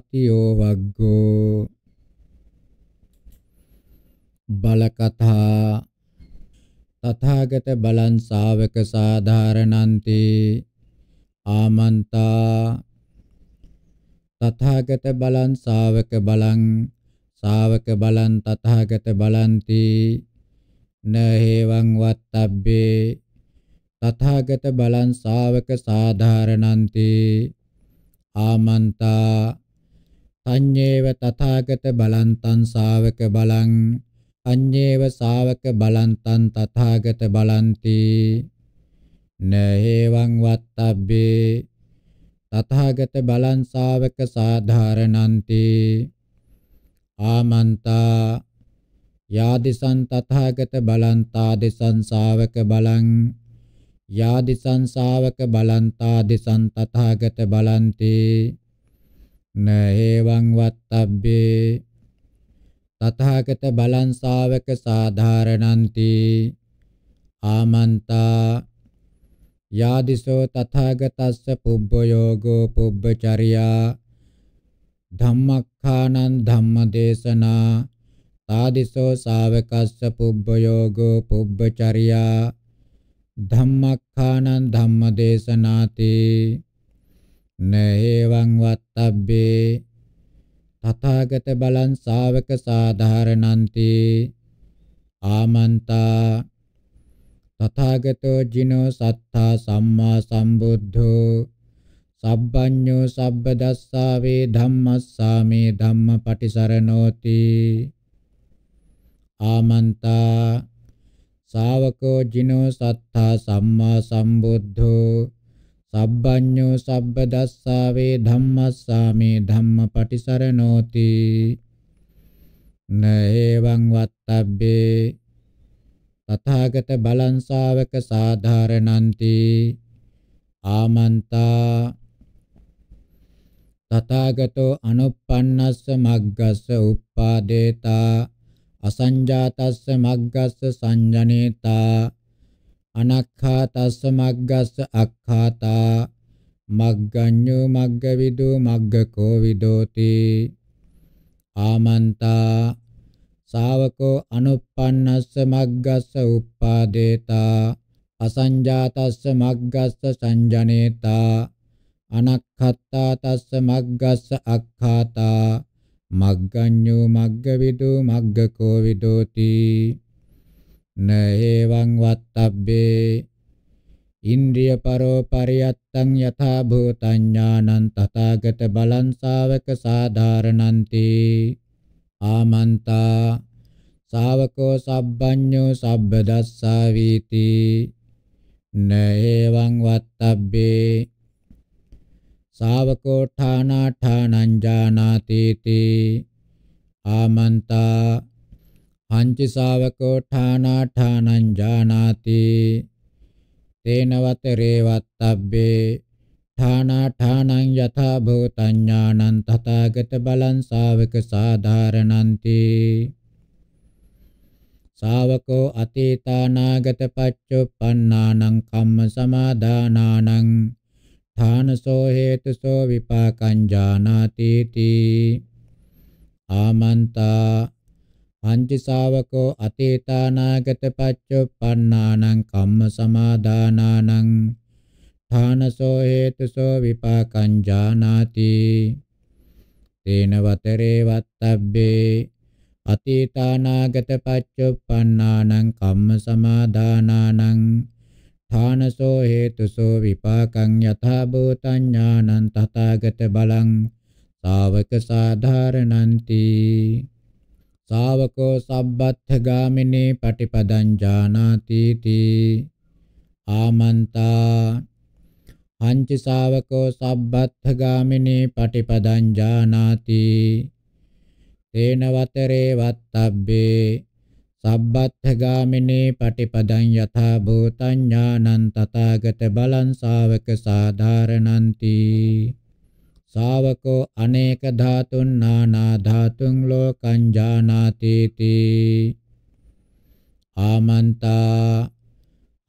සතියෝ වග්ගෝ බලකතා තථාගත බලං ශාවක සාධාරණන්ති ආමන්තා තථාගත බලං ශාවක බලං ශාවක බලං තථාගත බලන්ති නහේවං වත්තබ්බේ තථාගත බලං ශාවක සාධාරණන්ති ආමන්තා අඤ්ඤේව තථාගත බලන්තං ශාවක බලං අඤ්ඤේව ශාවක බලන්තං තථාගත බලන්ති නහේවං වත්තබ්බේ තථාගත බලං ශාවක සාධාරණන්ති ආමන්තා යාදිසං තථාගත බලන්තා දිසං ශාවක බලං යාදිසං ශාවක බලන්තා දිසං තථාගත බලන්ති න ඒවං වත්තබ්බේ තථාගත බලං ශාවක සාධාරණන්ති ආමන්තා යාදිසෝ තථාගතස්ස පුබ්බ යෝගෝ පුබ්බචර්යා ධම්මක්ඛානං ධම්මදේශනා තාදිසෝ ශාවකස්ස පුබ්බ යෝගෝ පුබ්බචර්යා ධම්මක්ඛානං ධම්මදේශනාති න එවං වත්තබ්බේ තථාගත බලං ශාවක සාධාරණන්ති ආමන්තා තථාගතෝ ජිනෝ සත්තා සම්මා සම්බුද්ධෝ සබ්බඤ්ඤෝ සබ්බදස්සාවේ ධම්මස්සාමේ ධම්මපටිසරණෝති ආමන්තා ශාවකෝ ජිනෝ සත්තා සම්මා සම්බුද්ධෝ සබ්බඤ්ඤෝ සබ්බ දස්සාවේ ධම්මස්සාමේ ධම්මපටිසරණෝති නේවං වත්තබ්බේ තථාගත බලංසාවක සාධාරණන්ති ආමන්තා තථාගතෝ අනුප්පන්නස්ස මග්ගස්ස උප්පාදේතා අසංජාතස්ස මග්ගස්ස සංජනේතා අනක්ඛා තස්ස මග්ගස්ස අක්ඛාතා මග්ගඤ්ඤෝ මග්ගවිදෝ මග්ගකෝ විදෝති ආමන්තා ශාවකෝ අනුප්පන්නස්ස මග්ගස්ස උප්පාදේතා අසංජාතස්ස මග්ගස්ස සංජනේතා අනක්ඛත්තා තස්ස මග්ගස්ස අක්ඛාතා මග්ගඤ්ඤෝ මග්ගවිදෝ මග්ගකෝ විදෝති න එවං වත්තබ්බේ ඉන්ද්‍රිය පරෝ පරියත්තං යථා භූතඥානං තථාගත බලං ශාවක සාධාරණන්ති ආමන්තා ශාවකෝ සබ්බඤ්ඤෝ සබ්බදස්සා වීති න එවං වත්තබ්බේ ශාවකෝ ඨානා ඨානං ජානාති ආමන්තා හංචි ශාවකෝ ඨානා ඨානං ජානාති තේනවත රේවත්තබ්බේ ඨානා ඨානං යථා භූතං ඥානං තථාගත බලං ශාවක සාධාරණන්ති ශාවකෝ අතීතානාගත පච්චුප්පන්නානං කම්ම සමාදානානං ථානසෝ හේතුසෝ විපාකං ජානාති තී ආමන්තා පංච ශාවකෝ අතීතානාගත පච්චුප්පන්නානං කම්ම සමාදානානං ථානසෝ හේතුසෝ විපාකං ජානාති තේන වතරේ වත්තබ්බේ අතීතානාගත පච්චුප්පන්නානං කම්ම සමාදානානං ථානසෝ හේතුසෝ විපාකං යථා භූතං ඥානං තථාගත බලං ශාවක සාධාරණන්ති ශාවකෝ සබ්බත්ථ ගාමිනී පටිපදං ජානාති තී ආමන්තා පංච ශාවකෝ සබ්බත්ථ ගාමිනී පටිපදං ජානාති තේන වතරේ වත්තබ්බේ සබ්බත්ථ ගාමිනී පටිපදං යථා භූතඥානං තථාගත බලං ශාවක සාධාරණන්ති ශාවකෝ අනේක ධාතුන් නානා ධාතුන් ලෝකං ජානාති තී ආමන්තා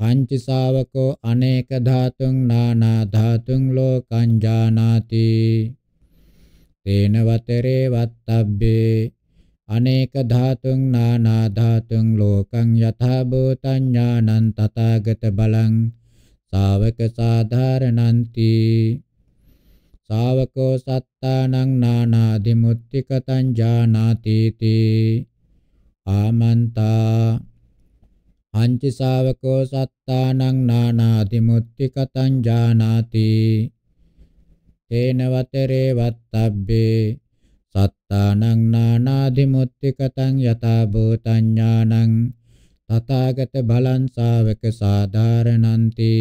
පංච ශාවකෝ අනේක ධාතුන් නානා ධාතුන් ලෝකං ජානාති තේන වතරේ වත්තබ්බේ අනේක ධාතුන් නානා ධාතුන් ලෝකං යථා භූතං ඥානං තථාගත බලං ශාවක සාධාරණන්ති ශාවකෝ සත්තානං නානාදි මුත්තිකතං ජානාති තී ආමන්තා අංචි ශාවකෝ සත්තානං නානාදි මුත්තිකතං ජානාති තේන වතරේ වත්තබ්බේ සත්තානං නානාදි මුත්තිකතං යතා භූතං ඥානං තථාගත බලං ශාවක සාධාරණන්ති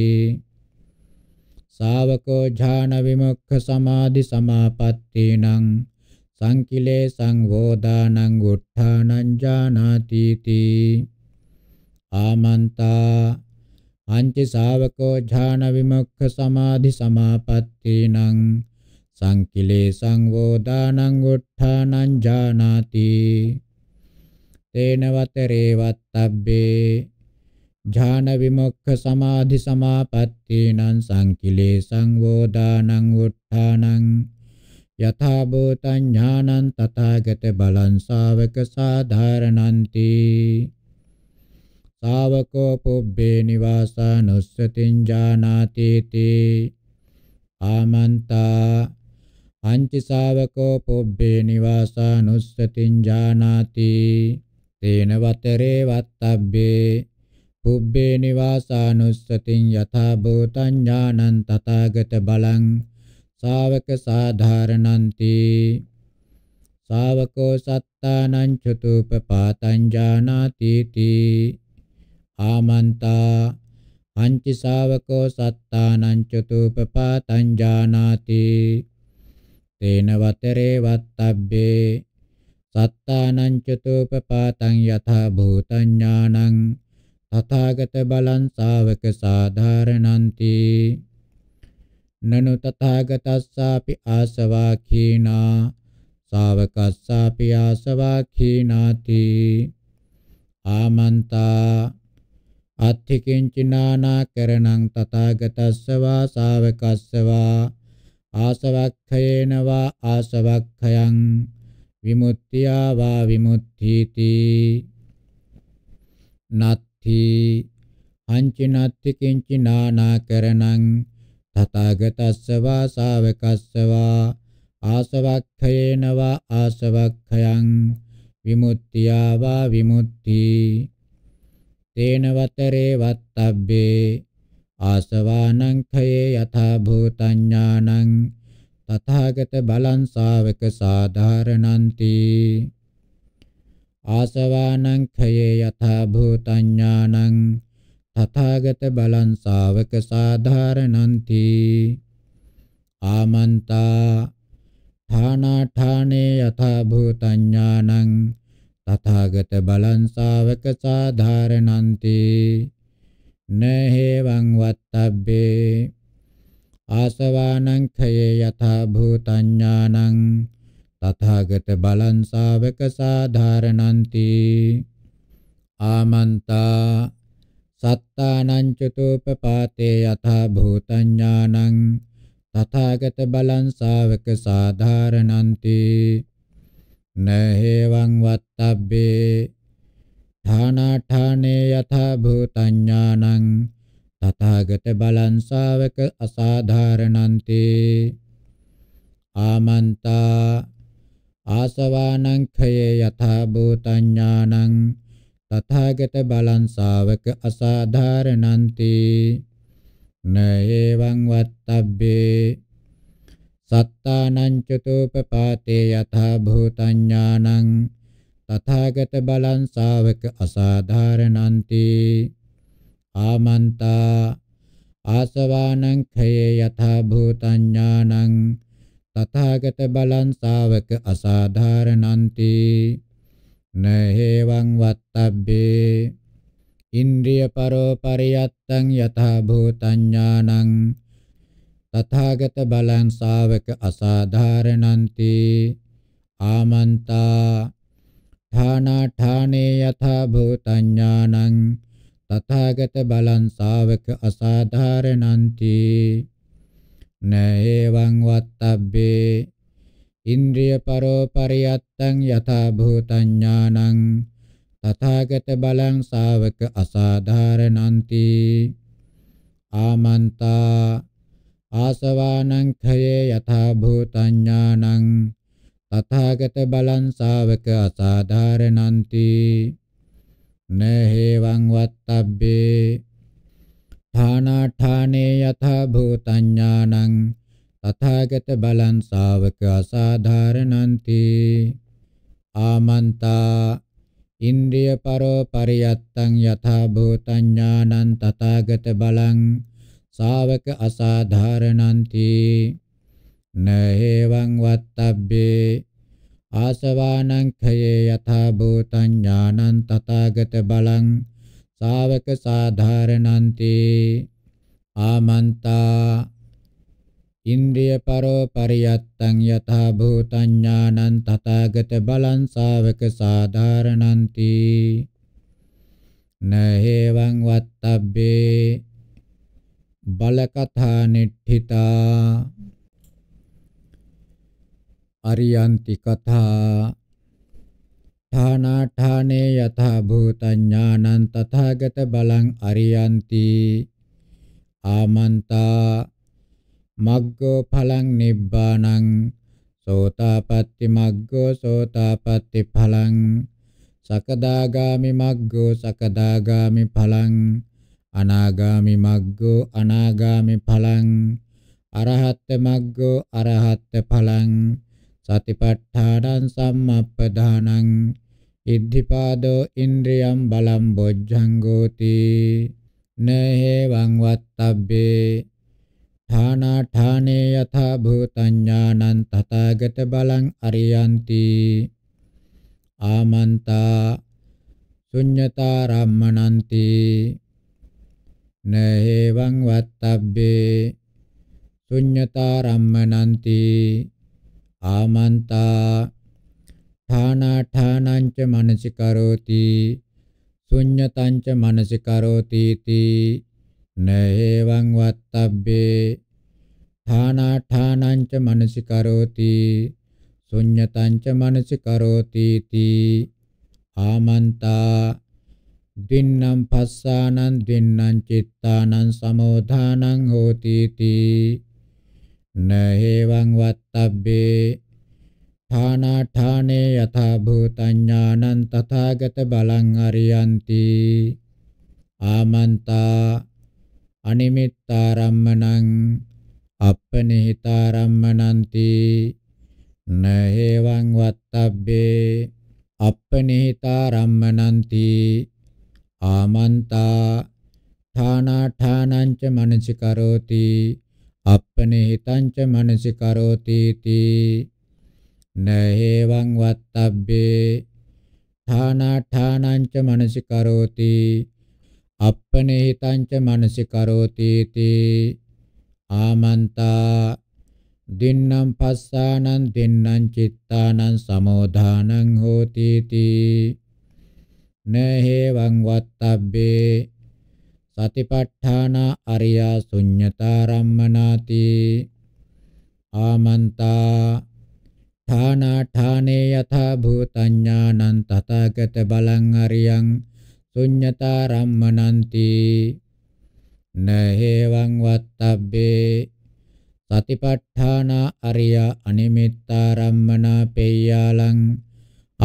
ශාවකෝ ඥාන විමුක්ඛ සමාධි සමාපත්තේනං සංකිලේසං වෝදානං උත්ථානං ජානාති තී ආමන්තා අංච ශාවකෝ ඥාන විමුක්ඛ සමාධි සමාපත්තේනං සංකිලේසං වෝදානං උත්ථානං ජානාති තේන වතරේ වත්තබ්බේ ඥාන විමුක්ඛ සමාධි සමාපත්තේනං සංකිලේසං වෝදානං උත්ථානං යථා භූත ඥානං තථාගත බලං ශාවක සාධාරණන්ති ශාවකෝ පුබ්බේ නිවාසානුස්සතින් ජානාති තේ ආමන්තා අංච ශාවකෝ පුබ්බේ නිවාසානුස්සතින් ජානාති තේන වතරේ වත්තබ්බේ පුබ්බේ නිවාසානුස්සතින් යථා භූතං ඥානං තථාගත බලං ශාවක සාධාරණන්ති ශාවකෝ සත්තානං චතුපපාතං ජානාති තී ආමන්තා අංචි ශාවකෝ සත්තානං චතුපපාතං ජානාති තේන වතරේ වත්තබ්බේ සත්තානං චතුපපාතං යථා භූතඥානං තථාගත බලං ශාවක සාධාරණන්ති නනු තථාගතස්සාපි ආසවාඛීනා ශාවකස්සාපි ආසවාඛීනාති ආමන්තා අත්ථිකින්චිනානා කරණං තථාගතස්සවා ශාවකස්සවා ආසවක්ඛයේනවා ආසවක්ඛයන් විමුක්තියා වා විමුක්තිති නත් අත්ථි අංචනත්ති කිංචි නානා කරණං තථාගතස්ස වා ශාවකස්ස වා ආසවක්ඛයේන වා ආසවක්ඛයන් විමුක්තියා වා විමුක්ති තේන වතරේ වත්තබ්බේ ආසවානං khයේ යථා භූතඥානං තථාගත බලං ශාවක සාධාරණන්ති ආසවානං khයේ යථා භූතඥානං තථාගත බලං ශාවක සාධාරණන්ති ආමන්තා ථානා ථානේ යථා භූතඥානං තථාගත බලං ශාවක සාධාරණන්ති නහේවං වත්තබ්බේ ආසවානං khයේ යථා භූතඥානං තථාගත බලං ශාවක සාධාරණන්ති ආමන්තා සත්තානං චතුපපාතේ යථා භූතඥානං තථාගත බලං ශාවක සාධාරණන්ති නහේවං වත්තබ්බේ ධානාඨානේ යථා භූතඥානං තථාගත බලං ශාවක අසාධාරණන්ති ආමන්තා ආසවානං ඛයේ යථා භූතඥානං තථාගත බලං ශාවක අසාධාරණන්ති නේවං වත්තබ්බේ සත්තානං චතුපපාතේ යථා භූතඥානං තථාගත බලං ශාවක අසාධාරණන්ති ආමන්තා ආසවානං ඛයේ යථා භූතඥානං තථාගත බලං ශාවක අසාධාරණන්ති නහේවං වත්තබ්බේ ඉන්ද්‍රිය පරෝ පරියත්තං යථා භූතඥානං තථාගත බලං ශාවක අසාධාරණන්ති ආමන්තා ථානා ථානේ යථා භූතඥානං තථාගත බලං ශාවක අසාධාරණන්ති න එවං වත්තබ්බේ ඉන්ද්‍රිය පරෝ පරියත්තං යථා භූතඥානං තථාගත බලං ශාවක අසාධාරණන්ති ආමන්තා ආසවානං ඛයේ යථා භූතඥානං තථාගත බලං ශාවක අසාධාරණන්ති නහේවං වත්තබ්බේ ථානාඨානේ යථා භූතඥානං තථාගත බලං ශාවක අසාධාරණන්ති ආමන්තා ඉන්ද්‍රිය පරෝ පරියත්තං යථා භූතඥානං තථාගත බලං ශාවක අසාධාරණන්ති නහේවං වත්තබ්බේ ආසවානං khයේ යථා භූතඥානං තථාගත බලං ශාවක සාධාරණන්ති ආමන්තා ඉන්ද්‍රිය පරෝ පරියත්තං යථා භූතඥානං තථාගත බලං ශාවක සාධාරණන්ති නහේවං වත්තබ්බේ බලකථා නිට්ඨිතා අරියන්ති කථා ඨානාඨානේ යථා භූතඥානං තථාගත බලං අරියන්ති ආමන්තා මග්ගෝ ඵලං නිබ්බාණං සෝතාපට්ටි මග්ගෝ සෝතාපට්ටි ඵලං සකදාගාමි මග්ගෝ සකදාගාමි ඵලං අනාගාමි මග්ගෝ අනාගාමි ඵලං අරහත් මග්ගෝ අරහත් ඵලං සතිපට්ඨානං සම්මප්පදානං ඉද්ධිපාදෝ ඉන්ද්‍රියම් බලම් බොජ්ජං ගෝති නේහෙවං වත්තබ්බේ ථානා ථානේ යථා භූතඥානං තථාගත බලං අරියන්ති ආමන්තා ශුඤ්ඤතා රම්මනන්ති නේවං වත්තබ්බේ ශුඤ්ඤතා රම්මනන්ති ආමන්තා ඨානාඨානංච මනසිකරෝති ශුඤ්ඤතංච මනසිකරෝති ති නේවං වත්තබ්බේ ඨානාඨානංච මනසිකරෝති ශුඤ්ඤතංච මනසිකරෝති ති ආමන්තා දින්නම් පස්සානං දින්නම් චිත්තානං සමෝධානං හෝති ති නේවං වත්තබ්බේ ඨානාඨානේ යථා භූතඥානං තථාගත බලං අරියන්ති ආමන්තා අනිමිත්තාරම්මණං අප්පනිහිතාරම්මණන්ති නහේවං වත්තබ්බේ අප්පනිහිතාරම්මණන්ති ආමන්තා ඨානාඨානං ච මනසිකරෝති අප්පනිහිතං ච මනසිකරෝති තී නේවං වත්තබ්බේ ථානාඨානංච මනසිකරෝති අප්පනේහිතංච මනසිකරෝති තී ආමන්තා දින්නම් පස්සානං දින්නම් චිත්තානං සමෝධානං හෝති තී නේවං වත්තබ්බේ සතිපට්ඨාන අරියා ශුඤ්ඤතාරම්මනාති ආමන්තා ඨානාඨානේ යථා භූතඥානං තථාගත බලං අරියං ශුඤ්ඤතා රම්මනන්ති නහේවං වත්තබ්බේ සතිපට්ඨාන අරිය අනිමිත්තා රම්මනා පෙය්‍යාලං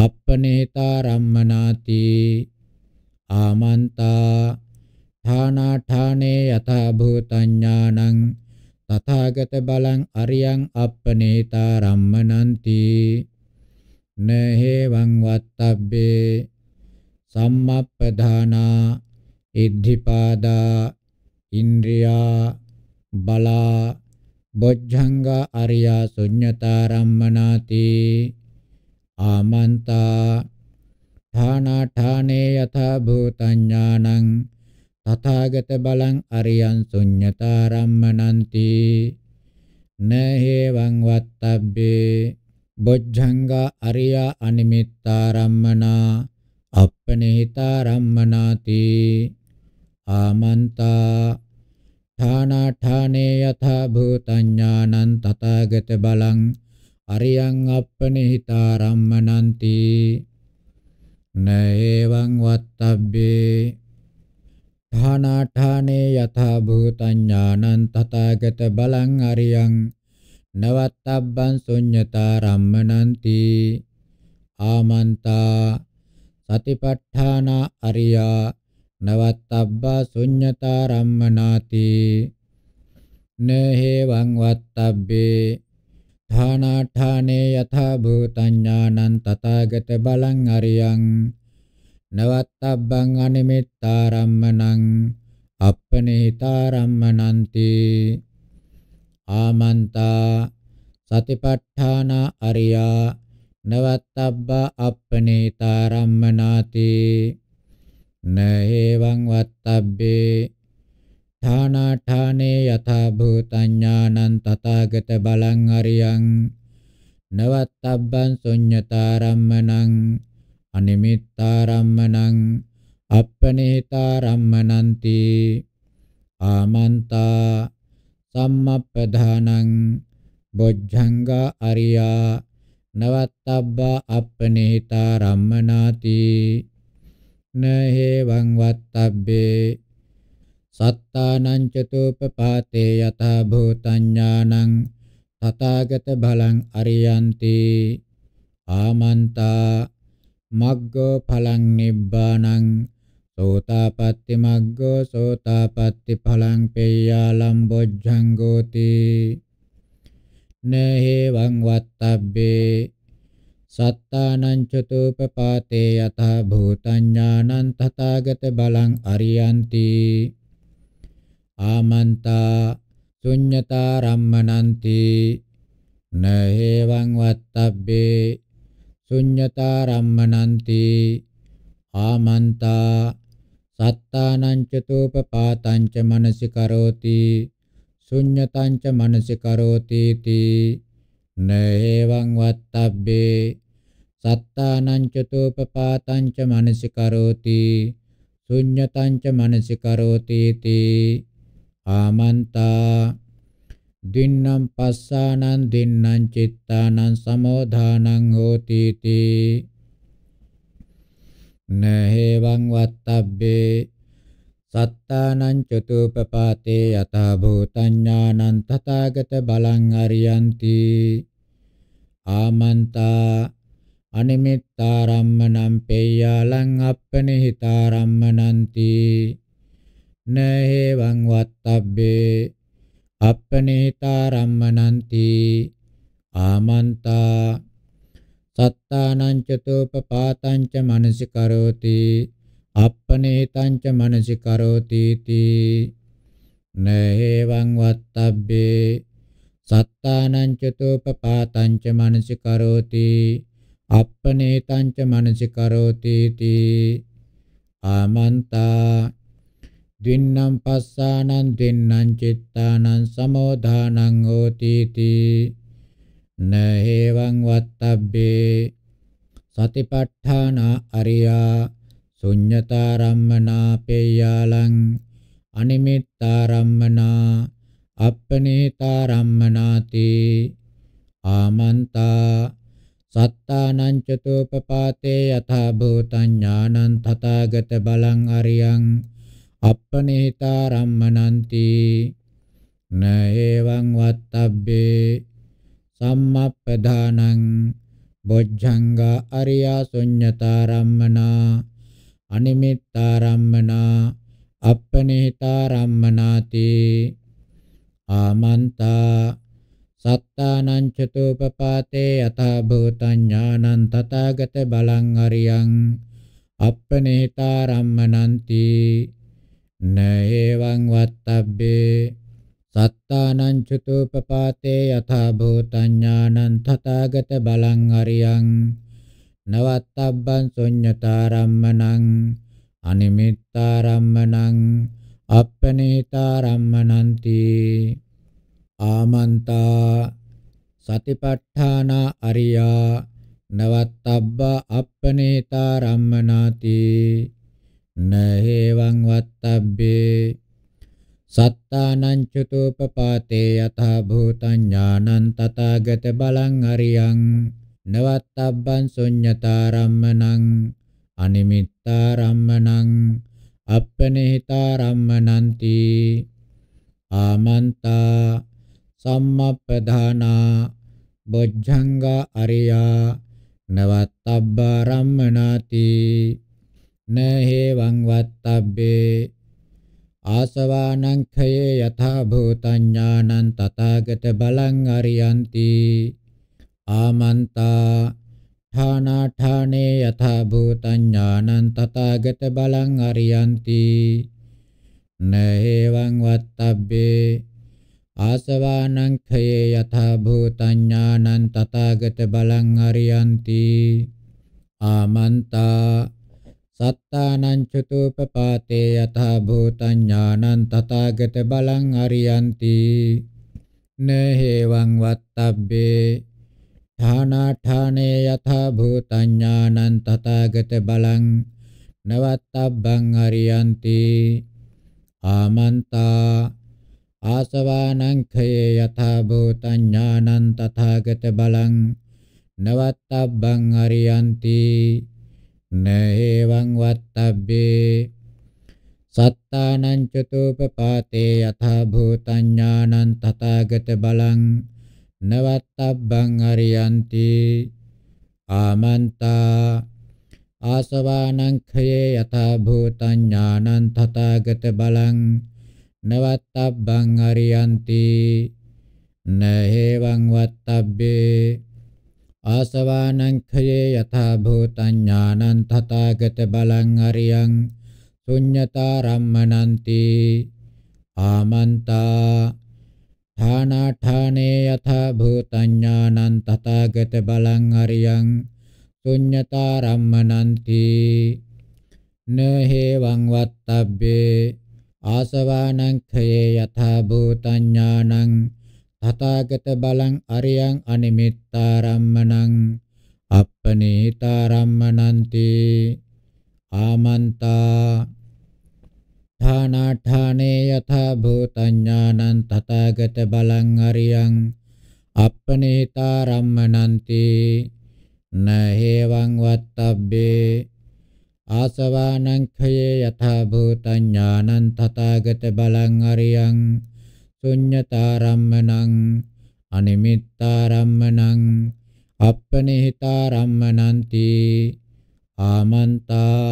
අප්පනේතා රම්මනාති ආමන්තා ඨානාඨානේ යථා භූතඥානං තථාගත බලං අරියං අප්පනේතා රම්මනන්ති නහේවං වත්තබ්බේ සම්මප්පදානා ඉද්ධිපාදා ඉන්ද්‍රියා බලා බොජ්ජංග අරියා ශුඤ්ඤතා රම්මනාති ආමන්තා ථානා ථානේ යථා භූතඥානං තථාගත බලං අරියං ශුඤ්ඤතාරම්මනන්ති නහේවං වත්තබ්බේ බොජ්ජංගා අරියා අනිමිත්තාරම්මනා අප්පනිහිතාරම්මනාති ආමන්තා ථානාඨානේ යථා භූතඥානං තථාගත බලං අරියං අප්පනිහිතාරම්මනන්ති නේවං වත්තබ්බේ ධානාඨානේ යථා භූතඥානං තථාගත බලං අරියං නවත්තබ්බං ශුඤ්ඤතා රම්මනಂತಿ ආමන්තා සතිපට්ඨාන අරියා නවත්තබ්බා ශුඤ්ඤතා රම්මනාති නහේවං වත්තබ්බේ ධානාඨානේ යථා භූතඥානං තථාගත බලං අරියං නවත්තබ්බං අනිමිත්තාරම්මනං අප්පනේහිතාරම්මනන්ති ආමන්තා සතිපට්ඨාන අරියා නවත්තබ්බා අප්පනේහිතාරම්මනාති නේවං වත්තබ්බේ ථානාඨානේ යථා භූතඥානං තථාගත බලං අරියං නවත්තබ්බං ශුඤ්ඤතාරම්මනං අනිමිත්තාරම්මනං අප්පනේතාරම්මනන්ති ආමන්තා සම්මප්පදානං බොජ්ජංගා අරියා නවත්තබ්බා අප්පනේතාරම්මනාති නහේවං වත්තබ්බේ සත්තානං චතුපපාතේ යථා භූතඥානං තථාගත බලං අරියන්ති ආමන්තා මග්ගෝ ඵලං නිබ්බාණං සෝතාපට්ටි මග්ගෝ සෝතාපට්ටි ඵලං පේයාලම් බොජ්ජං ගෝති නේහෙවං වත්තබ්බේ සත්තානං චතුපපාතේ යතහ භූතඥානං තථාගත බලං අරියන්ති ආමන්තා ශුඤ්ඤතා රම්මනන්ති නේහෙවං වත්තබ්බේ ශුඤ්ඤතා රම්මනන්ති ආමන්තා සත්තානං චතෝපපාතං ච මනසි කරෝති ශුඤ්ඤතං ච මනසි කරෝති තී නේවං වත්තබ්බේ සත්තානං චතෝපපාතං ච මනසි කරෝති ශුඤ්ඤතං ච මනසි කරෝති තී ආමන්තා දින්නම් පස්සානං දින්නම් චිත්තානං සමෝධානං හෝති තී නහේවං වත්තබ්බේ සත්තානං චතුපපාතේ යථා භූතඥානං තථාගත බලං අරියන්ති ආමන්තා අනිමිත්තාරම්මනම් පේයාලං අප්පනිහිතාරම්මනන්ති නහේවං වත්තබ්බේ අපනේතා රම්මනන්ති ආමන්තා සත්තානං චතෝපපාතං ච මනසිකරෝති අපනේතං ච මනසිකරෝති තී නේවං වත්තබ්බේ සත්තානං චතෝපපාතං ච මනසිකරෝති අපනේතං ච මනසිකරෝති තී ආමන්තා දින්නම් පස්සානං දින්නම් චිත්තානං සමෝධානං හෝති තී නහේවං වත්තබ්බේ සතිපට්ඨාන අරියා ශුඤ්ඤතාරම්මනා පේයාලං අනිමිත්තාරම්මනා අප්පනේතාරම්මනාති ආමන්තා සත්තානං චතුපපාතේ යථා භූතඥානං තථාගත බලං අරියං අපනේතා රම්මනන්ති නේවං වත්තබ්බේ සම්මප්පදානං බොජ්ජංග අරියා ශුඤ්ඤතා රම්මනා අනිමිත්තා රම්මනා අපනේතා රම්මනාති ආමන්තා සත්තානං චතුපපාතේ යථා භූතඥානං තථාගත බලං අරියං අපනේතා රම්මනන්ති න එවං වත්තබ්බේ සත්තානං චතුපපාතේ යථා භූතඥානං තථාගත බලං අරියං නවත්තබ්බං ශුඤ්ඤතාරම්මණං අනිමිත්තාරම්මණං අප්පනේතාරම්මණන්ති ආමන්තා සතිපට්ඨාන අරියා නවත්තබ්බ අප්පනේතාරම්මනාති නහේවං වත්තබ්බේ සත්තානං චතුපපාතේ යතහ භූතං ඥානං තථාගත බලං අරියං නවත්තබ්බං ශුඤ්ඤතාරම්මණං අනිමිත්තාරම්මණං අප්පනිහිතාරම්මණන්ති ආමන්තා සම්මප්පදානා බොජ්ජංග අරියා නවත්තබ්බාරම්මනාති න හේවං වත්තබ්බේ ආසවානං ඛයේ යථා භූතඥානං තථාගත බලං අරියන්ති ආමන්තා ඨානාඨානේ යථා භූතඥානං තථාගත බලං අරියන්ති න හේවං වත්තබ්බේ ආසවානං ඛයේ යථා භූතඥානං තථාගත බලං අරියන්ති ආමන්තා සත්තානං චතුපපාතේ යථා භූතඥානං තථාගත බලං අරියන්ති නහේවං වත්තබ්බේ ථානාඨානේ යථා භූතඥානං තථාගත බලං නවත්තබ්බං අරියන්ති ආමන්තා ආසවානං ඛේ යථා භූතඥානං තථාගත බලං නවත්තබ්බං අරියන්ති න එවං වත්තබ්බේ සත්තානං චතුපපාතේ යථා භූතඥානං තථාගත බලං නවත්තබ්බං අරියන්ති ආමන්තා ආසවානං ඛයේ යථා භූතඥානං තථාගත බලං නවත්තබ්බං අරියන්ති නහේවං වත්තබ්බේ ආසවානං ඛයේ යථා භූතඥානං තථාගත බලං අරියං ශුඤ්ඤතා රම්මනන්ති ආමන්තා ථානාඨානේ යථා භූතඥානං තථාගත බලං අරියං ශුඤ්ඤතා රම්මනන්ති නහේවං වත්තබ්බේ ආසවානං ඛයේ යථා භූතඥානං තථාගත බලං අරියං අනිමිත්තාරම්මණං අප්පනීතාරම්මණන්ති ආමන්තා ධානාඨානේ යථා භූතඥානං තථාගත බලං අරියං අප්පනීතාරම්මණන්ති නහේවං වත්තබ්බේ ආසවානං khයේ යථා භූතඥානං තථාගත බලං අරියං ශුඤ්ඤතාරම්මණං අනිමිත්තාරම්මණං අප්පනිහිතාරම්මණන්ති ආමන්තා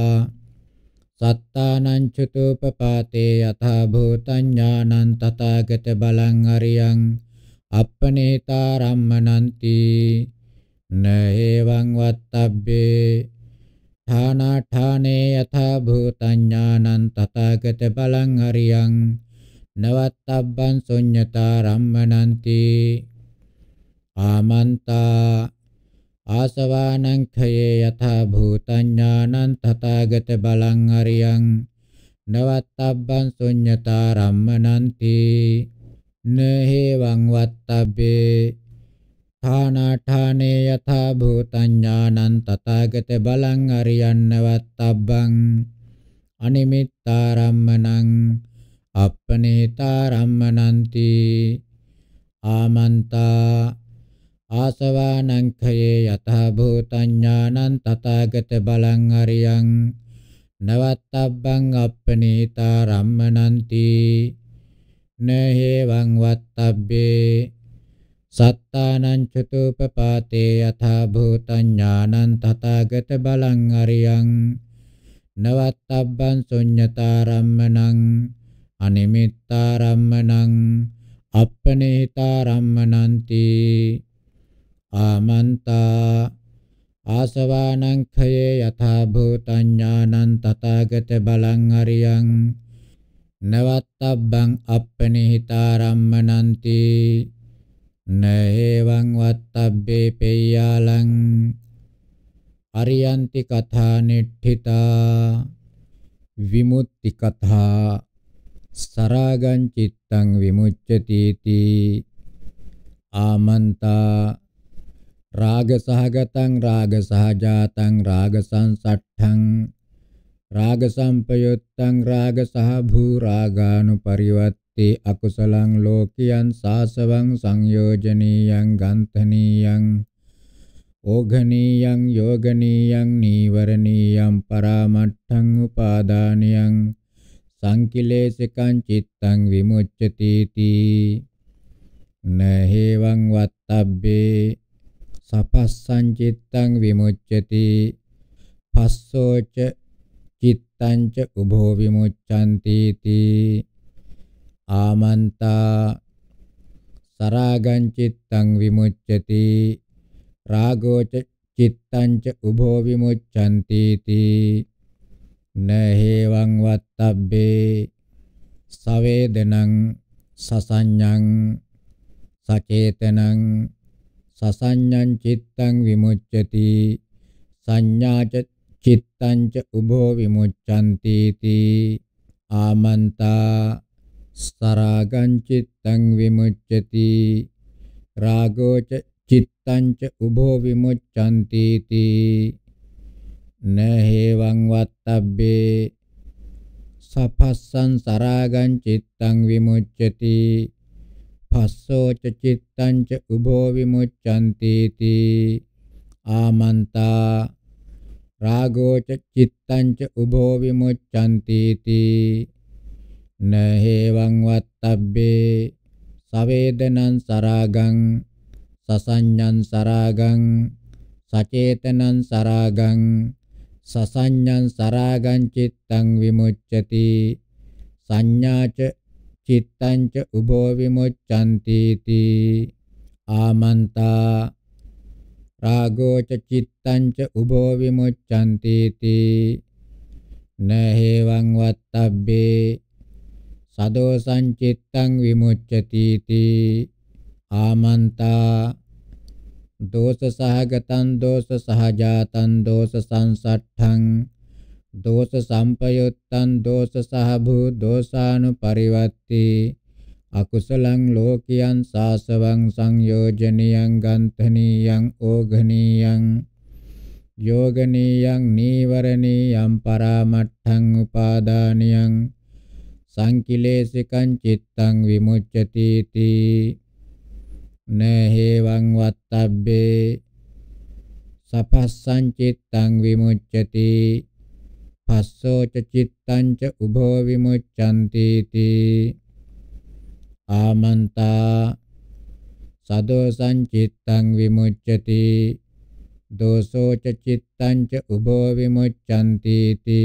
සත්තානං චතුපපාතේ යථා භූතඥානං තථාගත බලං අරියං අප්පනිහිතාරම්මණන්ති නේවං වත්තබ්බේ ථානාඨානේ යථා භූතඥානං තථාගත බලං අරියං නවත්තබ්බං ශුඤ්ඤතා රම්මනන්ති ආමන්තා ආසවානං ඛයේ යථා භූතඥානං තථාගත බලං අරියං නවත්තබ්බං ශුඤ්ඤතා රම්මනන්ති නහේවං වත්තබ්බේ ථානාඨානේ යථා භූතඥානං තථාගත බලං අරියන් නවත්තබ්බං අනිමිත්තාරම්මනං අපනේතා රම්මනන්ති ආමන්තා ආසවානංඛයේ යතහ භූතඥානං තථාගත බලං අරියං නවත්තබ්බං අපනේතා රම්මනන්ති නහේවං වත්තබ්බේ සත්තානං චතුපපාතේ යතහ භූතඥානං තථාගත බලං අරියං නවත්තබ්බං ශුඤ්ඤතා රම්මනං අනිමිත්තාරම්මනං අපනේතාරම්මනන්ති ආමන්තා ආසවානං khයේ යථා භූතඥානං තථාගත බලං අරියං නවත්තබ්බං අපනේහිතාරම්මනන්ති නේවං වත්තබ්බේ පේයාලං අරියන්ති කථා නිට්ඨිතා විමුක්ති කථා සරාගං චිත්තං විමුච්ඡති තී ආමන්තා රාග සහගතං රාග සහජාතං රාග සංසට්ඨං රාග සම්පයුත්තං රාග සහ භූ රාගානුපරිවත්ති අකුසලං ලෝකියං සාසවං සංයෝජනීයං ගන්තනීයං ඕඝනීයං යෝගනීයං නීවරණීයං පරාමට්ඨං උපාදානියං සංකිලේශකං චිත්තං විමුච්ඡති තී නහේවං වත්තබ්බේ සපස්සං චිත්තං විමුච්ඡති පස්සෝච චිත්තං ච උභෝ විමුච්ඡanti තී ආමන්තා සරාගං චිත්තං විමුච්ඡති රාගෝච චිත්තං ච උභෝ විමුච්ඡanti තී නහේවං වත්තබ්බේ සවේදනං සසඤ්ඤං සචේතනං සසඤ්ඤං චිත්තං විමුච්ඡති සංඥාච චිත්තං ච උභෝ විමුච්ඡanti ති ආමන්තා සරාගං චිත්තං විමුච්ඡති රාගෝ ච චිත්තං ච උභෝ විමුච්ඡanti ති නහේවං වත්තබ්බේ සපස්සං සරාගං චිත්තං විමුච්ඡති පස්සෝ ච චිත්තං ච උභෝ විමුච්ඡanti ති ආමන්තා රාගෝ ච චිත්තං ච උභෝ විමුච්ඡanti ති නහේවං වත්තබ්බේ සවේදනං සරාගං සසඤ්ඤං සරාගං සචේතනං සරාගං සසඤ්ඤං සරාගං චිත්තං විමුච්ඡති සංඥාච චිත්තං ච උභෝ විමුච්ඡanti ති ආමන්තා රාගෝච චිත්තං ච උභෝ විමුච්ඡanti ති නහේවං වත්තබ්බේ සදෝසං චිත්තං විමුච්ඡති ති ආමන්තා දෝෂ සහගතං දෝෂ සහජාතං දෝෂ සංසට්ඨං දෝෂ සම්පයුත්තං දෝෂ සහභූ දෝසානුපරිවත්ති අකුසලං ලෝකියං සාසවං සංයෝජනියං ගන්ධනීයං ඕඝනීයං යෝගනීයං නීවරණීයං පරාමට්ඨං උපාදානියං සංකිලේශිකං චිත්තං විමුච්ඡති තී නේහෙවං වත්තබ්බේ සපස්සං චිත්තං විමුච්ඡති පස්සෝ ච චිත්තං ච උභෝ විමුච්ඡanti ති ආමන්තා සදෝසං චිත්තං විමුච්ඡති දෝසෝ ච චිත්තං ච උභෝ විමුච්ඡanti ති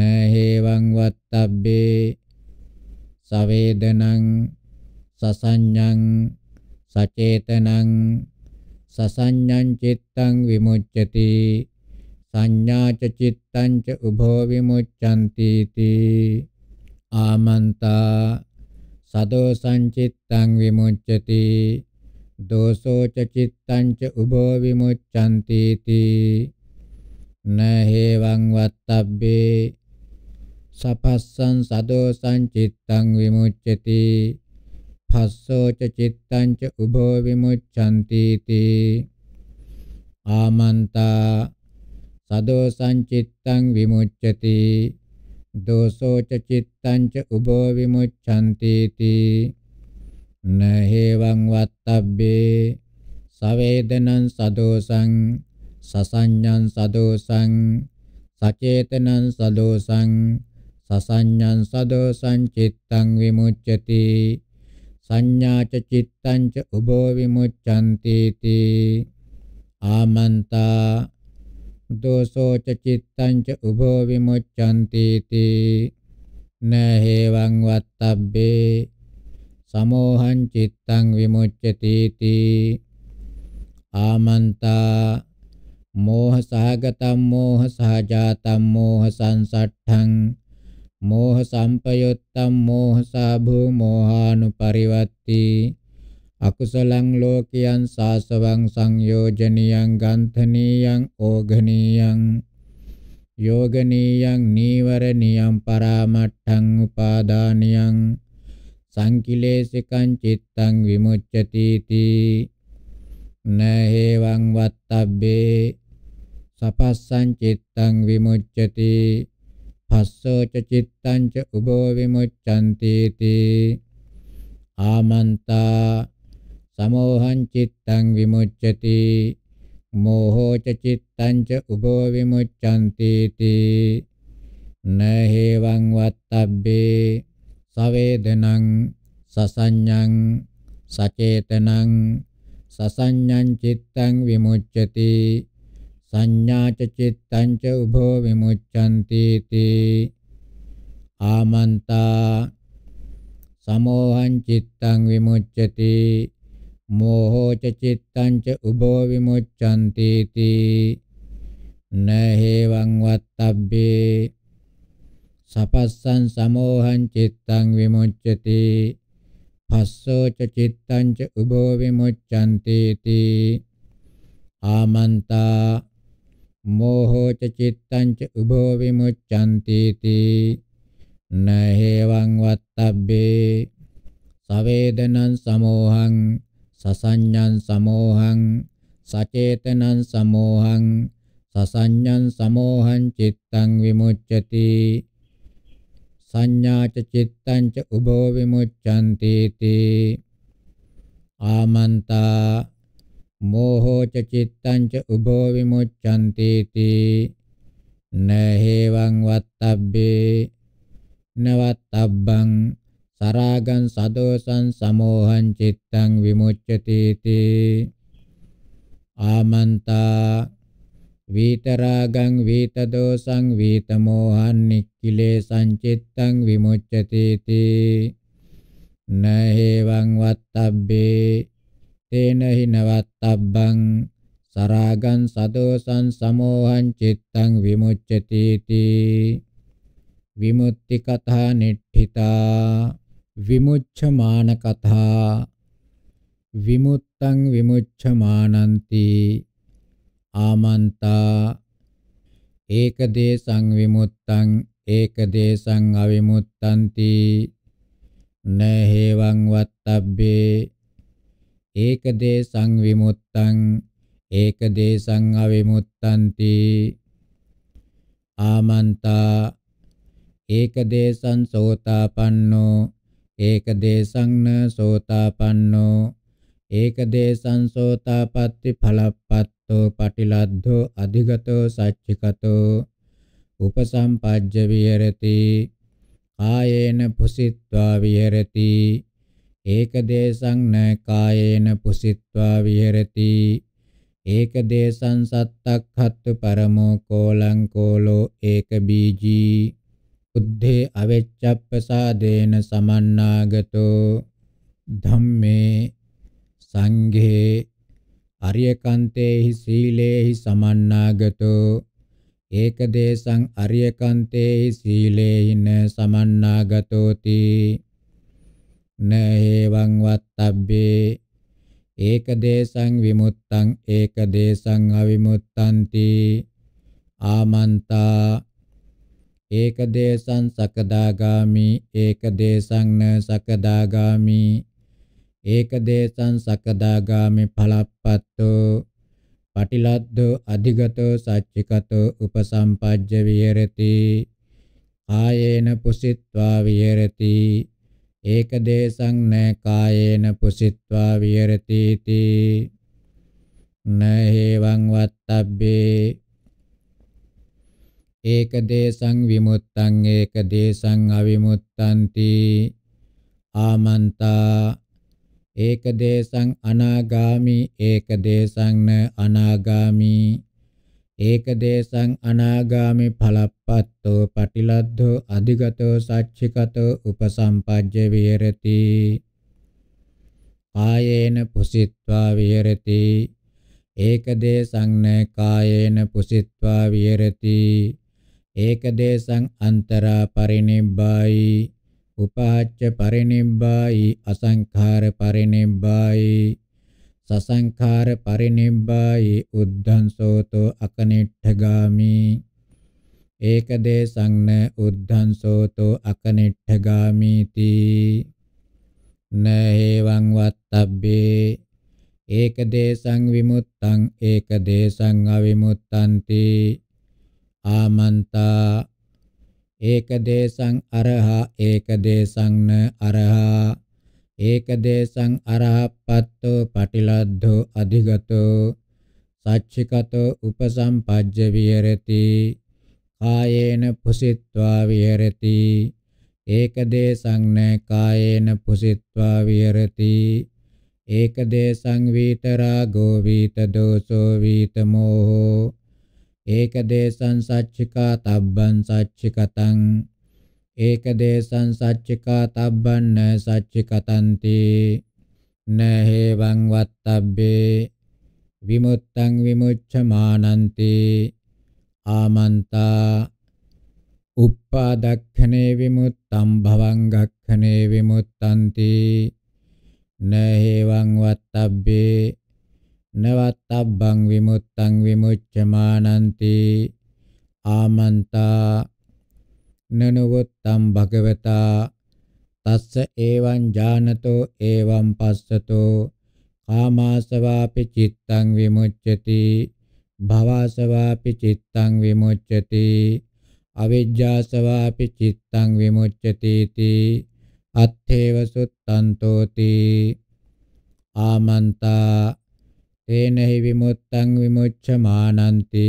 නේහෙවං වත්තබ්බේ සවේදනං සසඤ්ඤං සචේතනං සසඤ්ඤං චිත්තං විමුච්ඡති සංඥා ච චිත්තං ච උභෝ විමුච්ඡanti ති ආමන්තා සදෝ සංචිත්තං විමුච්ඡති දෝසෝ ච චිත්තං ච උභෝ විමුච්ඡanti ති නහේවං වත්තබ්බේ සපස්සං සදෝ සංචිත්තං විමුච්ඡති පස්සෝච චිත්තංච උභෝ විමුච්ඡanti තී ආමන්තා සදෝසං චිත්තං විමුච්ඡති දෝසෝච චිත්තංච උභෝ විමුච්ඡanti තී නහේවං වත්තබ්බේ සවේදනං සදෝසං සසඤ්ඤං සදෝසං සචේතනං සදෝසං සසඤ්ඤං සදෝසං චිත්තං විමුච්ඡති සංඥාච චිත්තංච උභෝ විමුච්ඡන්ති තී ආමන්තා දෝසෝච චිත්තංච උභෝ විමුච්ඡන්ති තී නහේවං වත්තබ්බේ සමෝහං චිත්තං විමුච්ඡති තී ආමන්තා මෝහ සහගතම් මෝහ සහජාතම් මෝහ සංසට්ඨං මෝහ සම්පයුත්තම් මෝහසාභූ මෝහානුපරිවත්ති අකුසලං ලෝකියං සාසවං සංයෝජනියං ගන්ධනීයං ඕඝනීයං යෝගනීයං නීවරණියං පරාමට්ඨං උපාදානියං සංකිලේශිකං චිත්තං විමුච්ඡති තී නහේවං වත්තබ්බේ සපස්සං චිත්තං විමුච්ඡති පස්සෝච චිත්තංච උභෝ විමුච්ඡන්ති තී ආමන්තා සමෝහං චිත්තං විමුච්ඡති මෝහෝච චිත්තංච උභෝ විමුච්ඡන්ති තී නහේවං වත්තබ්බේ සවේදනං සසඤ්ඤං සචේතනං සසඤ්ඤං චිත්තං විමුච්ඡති සංඥා ච චිත්තං ච උභෝ විමුච්ඡanti තී ආමන්තා සමෝහං චිත්තං විමුච්ඡති මෝහෝ ච චිත්තං ච උභෝ විමුච්ඡanti තී නහේවං වත්තබ්බේ සපස්සං සමෝහං චිත්තං විමුච්ඡති පස්සෝ ච චිත්තං ච උභෝ විමුච්ඡanti තී ආමන්තා මෝහෝච චිත්තංච උභෝ විමුච්ඡන්ති තී නහේවං වත්තබ්බේ සවේදනං සමෝහං සසඤ්ඤං සමෝහං සචේතනං සමෝහං සසඤ්ඤං සමෝහං චිත්තං විමුච්ඡති සංඥාච චිත්තං ච උභෝ විමුච්ඡන්ති තී ආමන්තා මෝහෝ ච චිත්තං ච උභෝ විමුච්ඡන්ති තී නහේවං වත්තබ්බේ නවත්තබ්බං සරාගං සදෝසං සමෝහං චිත්තං විමුච්ඡති තී ආමන්තා වීතරාගං වීතදෝසං වීතමෝහං නික්ඛිලේසං චිත්තං විමුච්ඡති තී නහේවං වත්තබ්බේ තේන හිනවත් අබ්බං සරාගං සදෝසං සමෝහං චිත්තං විමුච්ඡති තී විමුක්ති කතා නිට්ඨිතා විමුච්ඡමාන කතා විමුත්තං විමුච්ඡමානಂತಿ ආමන්තා ඒකදේශං විමුත්තං ඒකදේශං අවිමුත්තಂತಿ නහේවං වත්තබ්බේ ඒක දේසං විමුත්තං ඒක දේසං අවිමුත්තන්ති ආමන්තා ඒක දේසං සෝතාපන්නෝ ඒක දේසං න සෝතාපන්නෝ ඒක දේසං සෝතාපට්ටි ඵලප්පත්තෝ පටිලද්ධෝ අධිගතෝ සච්චිකතෝ උපසම්පජ්ජ විහෙරති ආයේන පුසිත්වා විහෙරති ඒකදේශං න කායේන පුසිත්වා විහෙරති ඒකදේශං සත්තක්ඛත්තු පරමෝ කෝලං කෝලෝ ඒක බීජී උද්ධේ අවෙච්ඡප්පසාදේන සමන්නාගතෝ ධම්මේ සංඝේ අරියකන්තේහි සීලේහි සමන්නාගතෝ ඒකදේශං අරියකන්තේහි සීලේහින සමන්නාගතෝති නේවං වත්තබ්බේ ඒකදේශං විමුත්තං ඒකදේශං අවිමුත්තಂತಿ ආමන්තා ඒකදේශං සකදාගාමි ඒකදේශං න සකදාගාමි ඒකදේශං සකදාගාමි ඵලප්පත්තෝ පටිලද්දෝ අධිගතෝ සච්චිකතෝ උපසම්පජ්ජ විහෙරති ආයේන පුසිත්වා විහෙරති ඒක දේශං න කායේන පුසිත්වා විහෙරති තී නහේවං වත්තබ්බේ ඒක දේශං විමුත්තං ඒක දේශං අවිමුත්තන්ති ආමන්තා ඒක දේශං අනාගාමි ඒක දේශං න අනාගාමි ඒකදේශං අනාගාමි ඵලප්පත්තෝ පටිලද්ධෝ අධිගතෝ සච්චිකතෝ උපසම්පජ්ජ විහෙරති කායේන පුසිත්වා විහෙරති ඒකදේශං න කායේන පුසිත්වා විහෙරති ඒකදේශං අන්තරා පරිනිබ්බායි උපාච්ච පරිනිබ්බායි අසංඛාර පරිනිබ්බායි සසංඛාර පරිනිබ්බායි උද්ධං සෝතෝ අකනිට්ඨගාමි ඒකදේ සංන උද්ධං සෝතෝ අකනිට්ඨගාමිති නේවං වත්තබ්බේ ඒකදේ සං විමුත්තං ඒකදේ සං අවිමුත්තන්ති ආමන්තා ඒකදේ සං අරහ ඒකදේ සංන අරහා ඒකදේශං අරහප්පත්තෝ පටිලද්ධෝ අධිගතෝ සච්චිකතෝ උපසම්පජ්ජ විහෙරති කායේන පුසිත්වා විහෙරති ඒකදේශං න කායේන පුසිත්වා විහෙරති ඒකදේශං වීතරාගෝ වීත දෝසෝ වීත මෝහෝ ඒකදේශං සච්චිකා තබ්බං සච්චිකතං ඒකදේශං සච්චිකා තබ්බන්න සච්චිකතන්ති නහේවං වත්තබ්බේ විමුත්තං විමුච්ඡමානන්ති ආමන්තා උප්පාදක්ඛනේ විමුත්තං භවං ගක්ඛනේ විමුත්තන්ති නහේවං වත්තබ්බේ නවත්තබ්බං විමුත්තං විමුච්ඡමානන්ති ආමන්තා නනවත්තම් භගවතා තස්ස එවං ඥානතෝ එවං පස්සතෝ කාමාසවාපි චිත්තං විමුච්ඡති භවසවාපි චිත්තං විමුච්ඡති අවිජ්ජාසවාපි චිත්තං විමුච්ඡති තී අත්ථේව සුත්තන්තෝති ආමන්තා තේනහි විමුත්තං විමුච්ඡමානන්ති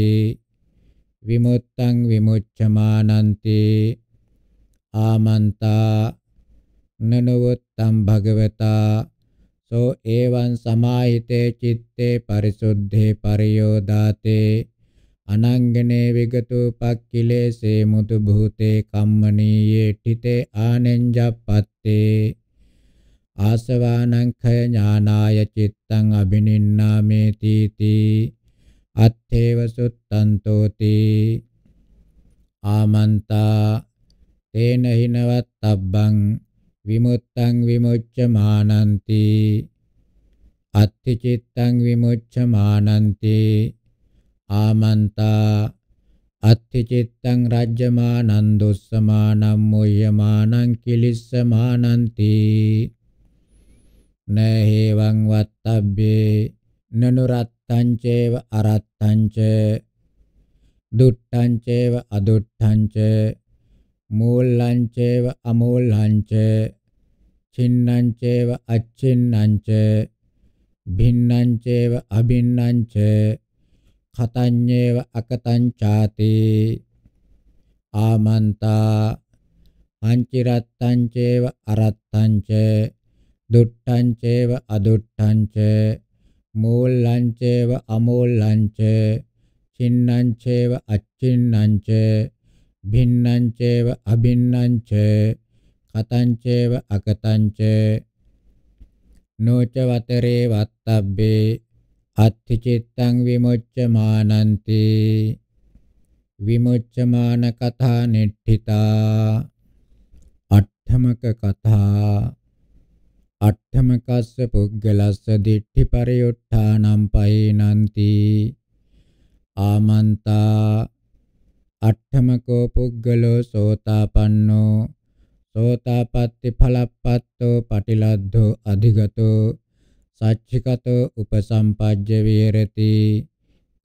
විමුත්තං විමුච්ඡමානන්ති ආමන්තා නනවත්තම් භගවතා සෝ එවං සමාහිතේ චitte පරිසුද්ධේ පරියෝදාතේ අනංගනේ විගතු පක්ඛිලේසේ මුතු භූතේ කම්මනීයේ ඨිතේ ආනෙන්ජප්පත්තේ ආසවානං khය ඥානාය චිත්තං අබිනින්නාමේ තීති අත්තේව සුත්තන්තෝති ආමන්තා තේන හිනවත්තබ්බං විමුත්තං විමුච්ඡමානන්ති අත්ති චිත්තං විමුච්ඡමානන්ති ආමන්තා අත්ති චිත්තං රජ්ජමානං දුස්සමානං මුය්‍යමානං කිලිස්සමානන්ති නහේවං වත්තබ්බේ නනුරත් චේව අරත්තංච දුට්ඨං චේව අදුට්ඨං ච මූලං චේව අමූලං ච චින්නං චේව අච්චින්නං ච භින්නං චේව අභින්නං ච කතඤ්ඤේව අකතං ചാති ආමන්තා පංචිරත්තං චේව අරත්තං ච දුට්ඨං චේව අදුට්ඨං ච මෝල්ලංචේව අමෝල්ලංච චින්නංචේව අච්චින්නංච භින්නංචේව අභින්නංච කතංචේව අකතංච නොච වතරේ වත්තබ්බේ අත්ථි චිත්තං විමුච්ඡමානන්ති විමුච්ඡමාන කථා නිට්ඨිතා අට්ඨමක කථා අට්ඨම කස්ස පුද්ගලස්ස දිට්ඨි පරියොට්ඨානම් පයිනන්ති ආමන්තා අට්ඨම කෝ පුද්ගලෝ සෝතාපන්නෝ සෝතාපට්ටි ඵලප්පත්තෝ පටිලද්ධෝ අධිගතෝ සච්චිකතෝ උපසම්පජ්ජ විහෙරති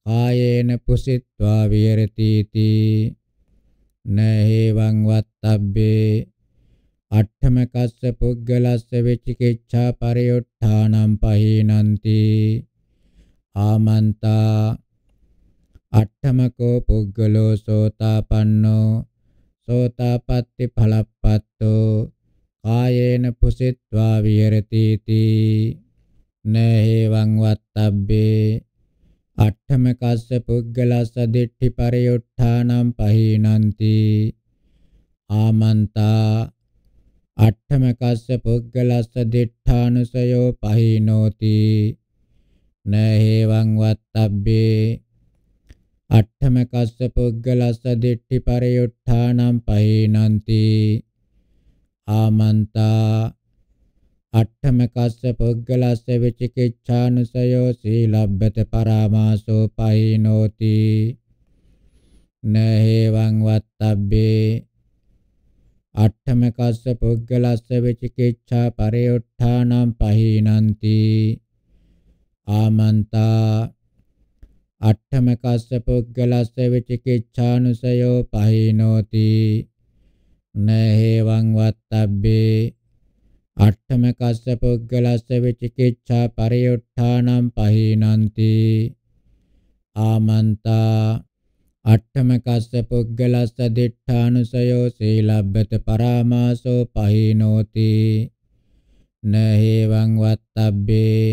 කායේන පුසිත්වා විහෙරති තී නහේවං වත්තබ්බේ අට්ඨම කස්ස පුද්ගලස්ස වෙච්චිකේච්ඡා පරියොට්ඨානම් පහීනಂತಿ ආමන්තා අට්ඨමකෝ පුද්ගලෝ සෝතාපන්නෝ සෝතාපට්ටි ඵලප්පත්තෝ කායේන පුසිට්වා විහෙරති තී නේහෙවං වත්තබ්බේ අට්ඨම කස්ස පුද්ගලස්ස දිට්ඨි පරියොට්ඨානම් පහීනಂತಿ ආමන්තා අට්ඨම කස්ස පුද්ගලස්ස දිඨානුසයෝ පහිනෝති නහේවං වත්තබ්බේ අට්ඨම කස්ස පුද්ගලස්ස දිට්ඨි පරියුට්ඨානම් පහිනන්ති ආමන්තා අට්ඨම කස්ස පුද්ගලස්ස විචිකිච්ඡානුසයෝ සීලබ්බත පරාමාසෝ පහිනෝති නහේවං වත්තබ්බේ අට්ඨම කස්ස පුද්ගලස්ස විචිකිච්ඡා පරිඋත්ථානම් පහීනಂತಿ ආමන්තා අට්ඨම කස්ස පුද්ගලස්ස විචිකිච්ඡානුසයෝ පහීනෝති නහේවං වත්තබ්බේ අට්ඨම කස්ස පුද්ගලස්ස විචිකිච්ඡා පරිඋත්ථානම් පහීනಂತಿ ආමන්තා අට්ඨම කස්ස පුද්ගලස්ස දිඨානුසයෝ සීලබ්බත පරාමාසෝ පහිනෝති නහේවං වත්තබ්බේ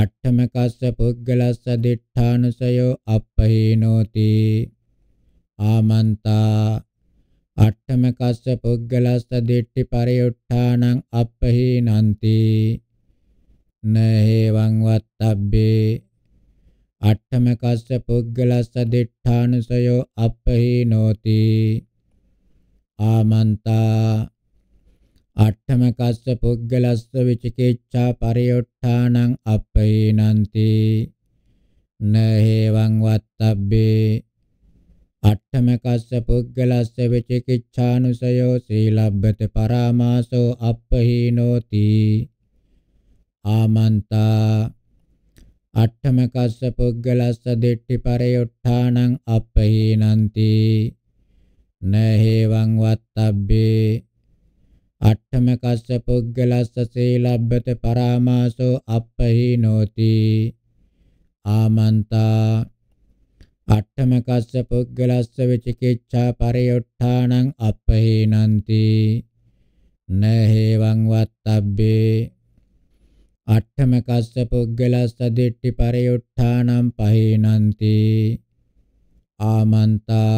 අට්ඨම කස්ස පුද්ගලස්ස දිඨානුසයෝ අපහිනෝති ආමන්තා අට්ඨම කස්ස පුද්ගලස්ස දිට්ඨි පරියුට්ඨානං අපහිනන්ති නහේවං වත්තබ්බේ අට්ඨම කස්ස පුද්ගලස්ස දිඨානසයෝ අපහීනෝති ආමන්තා අට්ඨම කස්ස පුද්ගලස්ස විචිකිච්ඡා පරියොට්ඨානං අපහීනಂತಿ නහේවං වත්තබ්බේ අට්ඨම කස්ස පුද්ගලස්ස විචිකිච්ඡානුසයෝ සීලබ්බත පරාමාසෝ අපහීනෝති ආමන්තා අට්ඨම කස්ස පුද්ගලස්ස දෙට්ටි පරියොට්ඨානං අපහීනಂತಿ නහේවං වත්තබ්බේ අට්ඨම කස්ස පුද්ගලස්ස සීලබ්බත පරාමාසෝ අපහීනෝති ආමන්තා අට්ඨම කස්ස පුද්ගලස්ස විචිකිච්ඡා පරියොට්ඨානං අපහීනಂತಿ නහේවං වත්තබ්බේ අට්ඨම කස්ස පුද්ගලස්ස දිට්ඨි පරියුට්ඨානම් පහේනන්ති ආමන්තා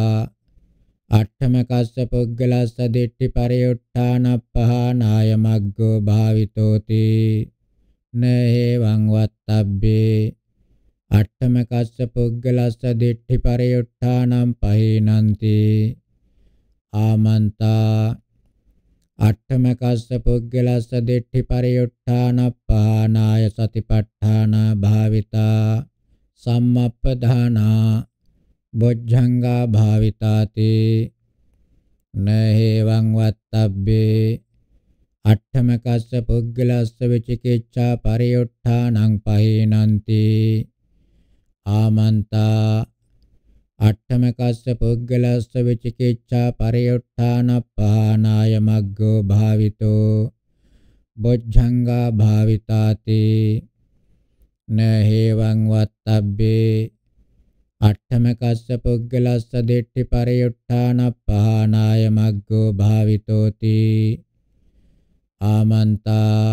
අට්ඨම කස්ස පුද්ගලස්ස දිට්ඨි පරියුට්ඨානප්පහානාය මග්ගෝ භාවිතෝති නේවං වත්තබ්බේ අට්ඨම කස්ස පුද්ගලස්ස දිට්ඨි පරියුට්ඨානම් පහේනන්ති ආමන්තා අට්ඨම කස්ස පුද්ගලස්ස දෙට්ඨි පරියුට්ඨානප්පානාය සතිපට්ඨාන භාවිතා සම්මප්පදානා බොජ්ජංගා භාවිතාති නහේවං වත්තබ්බේ අට්ඨම කස්ස පුද්ගලස්ස විචිකිච්ඡා පරියුට්ඨානං පහේනන්ති ආමන්තා අට්ඨම කස්ස පුද්ගලස්ස විචිකිච්ඡා පරියුත්ථානපානාය මග්ගෝ භාවිතෝ බොජ්ජංගා භාවිතාති නහේවං වත්තබ්බේ අට්ඨම කස්ස පුද්ගලස්ස දෙට්ටි පරියුත්ථානපානාය මග්ගෝ භාවිතෝති ආමන්තා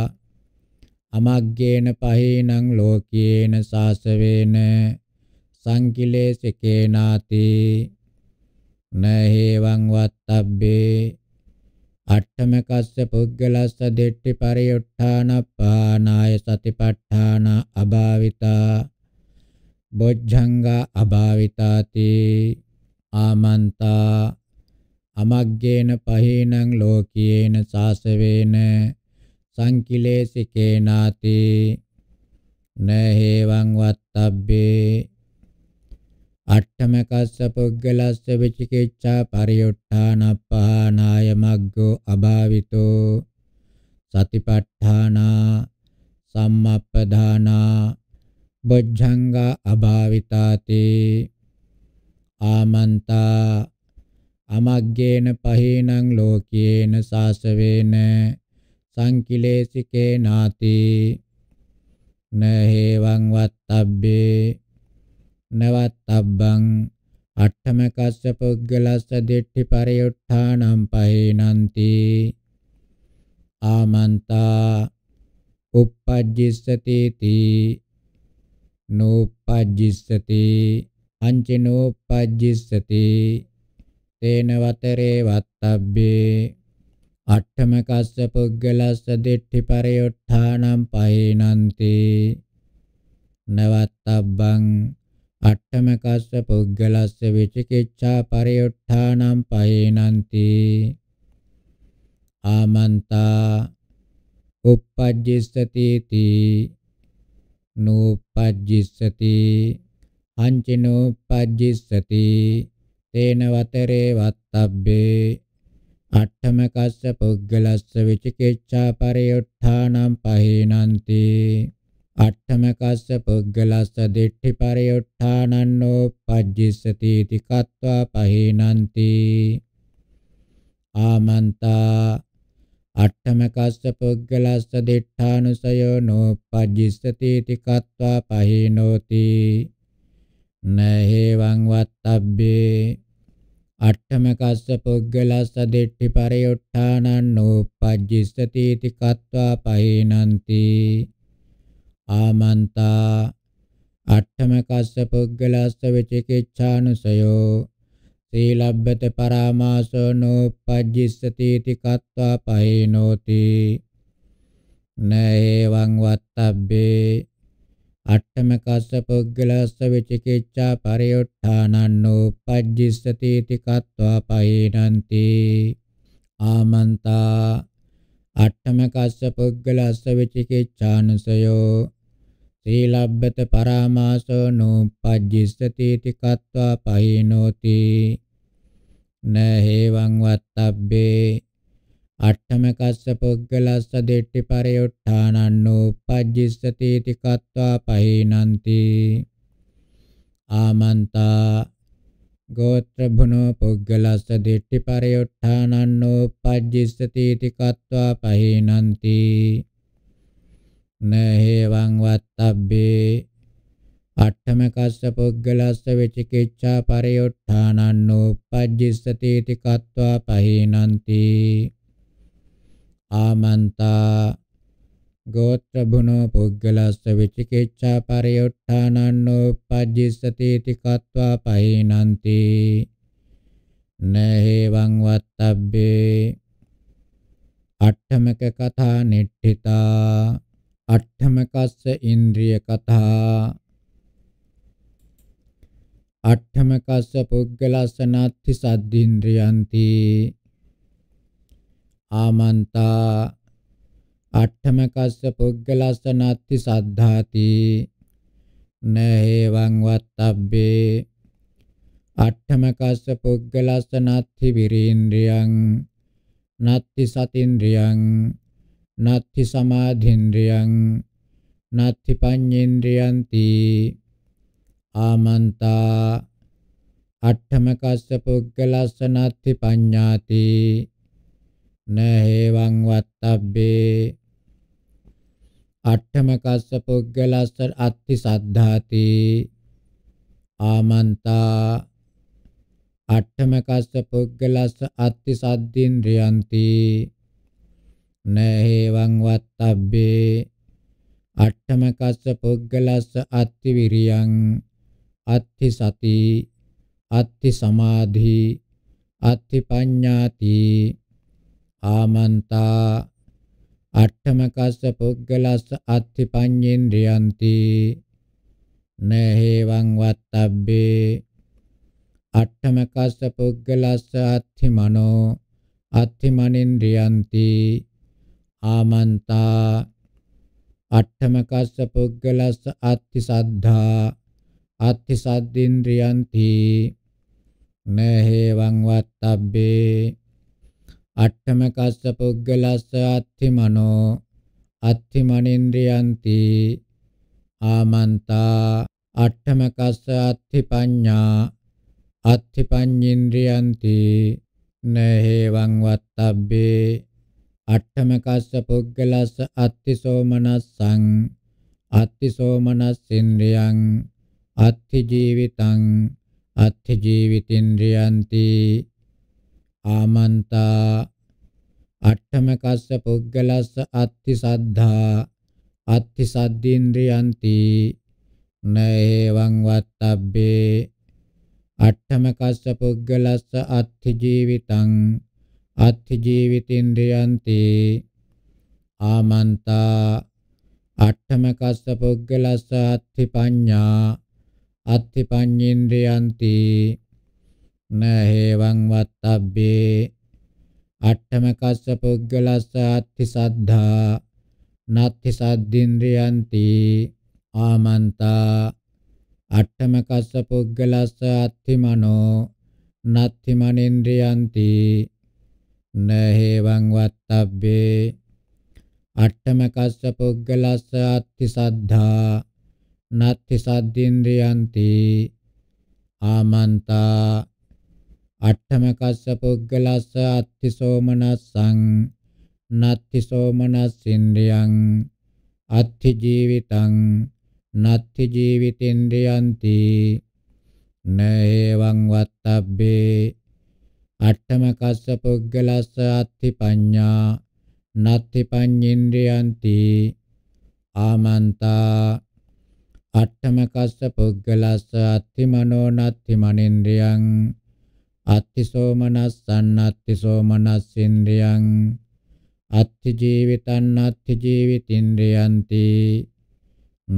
අමග්ගේන පහේනං ලෝකේන සාසවේන සංකිලේසිකේනාති නහේවං වත්තබ්බේ අට්ඨම කස්ස පුද්ගලස්ස දෙට්ටි පරියුට්ඨානපානාය සතිපට්ඨාන අභාවිතා බොජ්ජංගා අභාවිතාති ආමන්තා අමග්ගේන පහේනං ලෝකයේන සාසවේන සංකිලේසිකේනාති නහේවං වත්තබ්බේ අට්ඨම කස්ස පුද්ගලස්ස විචිකිච්ඡා පරියුට්ඨානප්පහානාය මග්ගෝ අභාවිතෝ සතිපට්ඨානා සම්මප්පදානා බොජ්ජංග අභාවිතාතේ ආමන්තා අමග්ගේන පහේනං ලෝකේන සාසවේන සංකිලේසිකේ නාති නහේවං වත්තබ්බේ නවත්තබ්බං අට්ඨම කස්ස පුද්ගලස්ස දිට්ඨි පරියුත්ථානම් පහේනන්ති ආමන්තා uppajjissati ti නෝපජ්ජිස්සති අංචනෝපජ්ජිස්සති තේන වතරේ වත්තබ්බේ අට්ඨම කස්ස පුද්ගලස්ස දිට්ඨි පරියොට්ඨානම් පහේනන්ති නවත්තබ්බං අට්ඨමකස්ස පුද්ගලස්ස විචිකිච්ඡා පරිඋත්ථානම් පහේනන්ති ආමන්තා uppajjissati ti nuppajjissati අංචිනෝපජ්ජිස්සති තේන වතරේ වත්තබ්බේ අට්ඨමකස්ස පුද්ගලස්ස විචිකිච්ඡා පරිඋත්ථානම් පහේනන්ති අට්ඨම කස්ස පුද්ගලස්ස දිට්ඨි පරියුට්ඨානන්නෝ පජ්ජිස්සති इति කତ୍වා පහේනಂತಿ ආමන්තා අට්ඨම කස්ස පුද්ගලස්ස දිට්ඨානුසයෝ නෝපජ්ජිස්සති इति කତ୍වා පහේනෝති නහේවං වත්තබ්බේ අට්ඨම කස්ස පුද්ගලස්ස දිට්ඨි පරියුට්ඨානන්නෝ පජ්ජිස්සති इति කତ୍වා පහේනಂತಿ ආමන්තා අට්ඨමකස්ස පුද්ගලස්ස විචිකිච්ඡානුසයෝ සීලබ්බත පරාමාසෝ නෝපජ්ජිස්සති इति කତ୍වා පහේනෝති නේවං වත්තබ්බේ අට්ඨමකස්ස පුද්ගලස්ස විචිකිච්ඡා පරියොට්ඨානන්නෝ පජ්ජිස්සති इति කତ୍වා පහේනන්ති ආමන්තා අට්ඨමකස්ස පුද්ගලස්ස විචිකිච්ඡානුසයෝ සීලබ්බත පරාමාසෝ නූපජ්ජිස්සති තිකත්වා පහිනෝති න හේවං වත්තබ්බේ අට්ඨම කස්ස පුග්ගලස්ස දෙට්ටි පරියුට්ඨානන්නෝ පජ්ජිස්සති තිකත්වා පහිනන්ති ආමන්තා ගෝත්‍ර භුනෝ පුග්ගලස්ස දෙට්ටි පරියුට්ඨානන්නෝ පජ්ජිස්සති තිකත්වා පහිනන්ති නහේවං වත්තබ්බේ අට්ඨම කස්ස පුග්ගලස්ස විචිකිච්ඡා පරියොට්ඨානන්නෝ පජ්ජිස්සති इति කତ୍වා පහීනಂತಿ ආමන්තා ගෝත්‍ර බුනෝ පුග්ගලස්ස විචිකිච්ඡා පරියොට්ඨානන්නෝ පජ්ජිස්සති इति කତ୍වා පහීනಂತಿ නහේවං වත්තබ්බේ අට්ඨමක කථා නිට්ඨිතා අට්ඨමකස්ස ඉන්ද්‍රිය කතා අට්ඨමකස්ස පුග්ගලස්සනාත්ති සද්දීන්ද්‍රයන්ති ආමන්තා අට්ඨමකස්ස පුග්ගලස්සනාත්ති සද්ධාති නහේවං වත්තබ්බේ අට්ඨමකස්ස පුග්ගලස්සනාත්ති විරීන්ද්‍රියං නත්ති සතින්ද්‍රියං නත්ති සමාධින්ද්‍රියං නත්ති පඤ්ඤේන්ද්‍රියන්ති ආමන්තා අට්ඨමකස්ස පුග්ගලස්ස නත්ති පඤ්ඤාති නහේවං වත්තබ්බේ අට්ඨමකස්ස පුග්ගලස්ස අත්ති සද්ධාති ආමන්තා අට්ඨමකස්ස පුග්ගලස්ස අත්ති සද්දින්ද්‍රියන්ති නේවං වත්තබ්බේ අට්ඨමකස්ස පුග්ගලස්ස අත්ති විරියං අත්ති සති අත්ති සමාධි අත්ති පඤ්ඤාති ආමන්තා අට්ඨමකස්ස පුග්ගලස්ස අත්ති පඤ්ඤේන්ද්‍රයන්ති නේහෙවං වත්තබ්බේ අට්ඨමකස්ස පුග්ගලස්ස අත්ති මනෝ අත්ති මනින්ද්‍රයන්ති ආමන්තා අට්ඨමකස්ස පුද්ගලස්ස අත්ථි සද්ධා අත්ථි සද්දින්ද්‍රියන්ති නහේවං වත්තබ්බේ අට්ඨමකස්ස පුද්ගලස්ස අත්ථි මනෝ අත්ථි මනින්ද්‍රියන්ති ආමන්තා අට්ඨමකස්ස අත්ථි පඤ්ඤා අත්ථි පඤ්ඤින්ද්‍රියන්ති නහේවං වත්තබ්බේ අට්ඨම කස්ස පුද්ගලස්ස අත්තිසෝ මනස්සං අත්තිසෝ මනස්සින්ද්‍රියං අත්ති ජීවිතං අත්ති ජීවිතින්ද්‍රියන්ති ආමන්තා අට්ඨම කස්ස පුද්ගලස්ස අත්ති සද්ධා අත්ති සද්දීන්ද්‍රියන්ති නේවං වත්තබ්බේ අට්ඨම කස්ස පුද්ගලස්ස අත්ති ජීවිතං අත්ථ ජීවිතේන්ද්‍රයන්තේ ආමන්තා අට්ඨම කස්ස පුග්ගලස්ස අත්ථි පඤ්ඤා අත්ථි පඤ්ඤේන්ද්‍රයන්ති නහේවං වත්තබ්බේ අට්ඨම කස්ස පුග්ගලස්ස අත්ථි සද්ධා නත්ථි සද්දින්ද්‍රයන්ති ආමන්තා අට්ඨම කස්ස පුග්ගලස්ස අත්ථි මනෝ නත්ථි මනේන්ද්‍රයන්ති න හේවං වත්තබ්බේ අට්ඨම කස්ස පුග්ගලස්ස අත්ති සද්ධා නත්ති සද්දින්ද්‍රයන්ති ආමන්තා අට්ඨම කස්ස පුග්ගලස්ස අත්ති සෝමනස්සං නත්ති සෝමනස්සින්ද්‍රයන් අත්ති ජීවිතං නත්ති ජීවිතින්ද්‍රයන්ති නේවං වත්තබ්බේ අට්ඨම කස්ස පුද්ගලස්ස අත්ථි පඤ්ඤා නත්ථි පඤ්ඤේන්ද්‍රයන්ති ආමන්තා අට්ඨම කස්ස පුද්ගලස්ස අත්ථි මනෝ නත්ථි මනේන්ද්‍රයන් අත්ථි සෝමනස්සන් අත්ථි සෝමනස්සින්ද්‍රයන් අත්ථි ජීවිතං අත්ථි ජීවිතින්ද්‍රයන්ති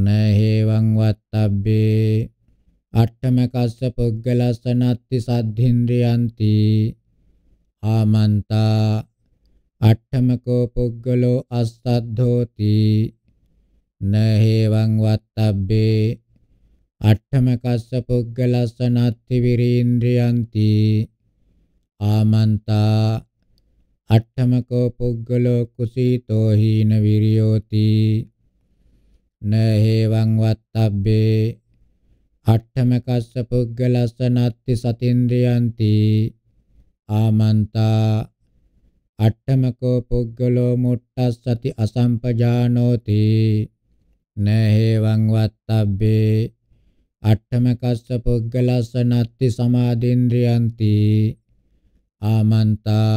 නහේවං වත්තබ්බේ අට්ඨමකස්ස පුග්ගලස්සනත්ති සද්ධින්ද්‍රයන්ති ආමන්තා අට්ඨමකෝ පුග්ගලෝ අස්සද්ධෝති නහේවං වත්තබ්බේ අට්ඨමකස්ස පුග්ගලස්සනත්ති විරීන්ද්‍රයන්ති ආමන්තා අට්ඨමකෝ පුග්ගලෝ කුසීතෝ හීන විරියෝති නහේවං වත්තබ්බේ අට්ඨම කස්ස පුග්ගලස්ස නත්ති සතින්ද්‍රයන්ති ආමන්තා අට්ඨමකෝ පුග්ගලෝ මුට්ටස්සති අසම්පජානෝති නහේවං වත්තබ්බේ අට්ඨම කස්ස පුග්ගලස්ස නත්ති සමාදින්ද්‍රයන්ති ආමන්තා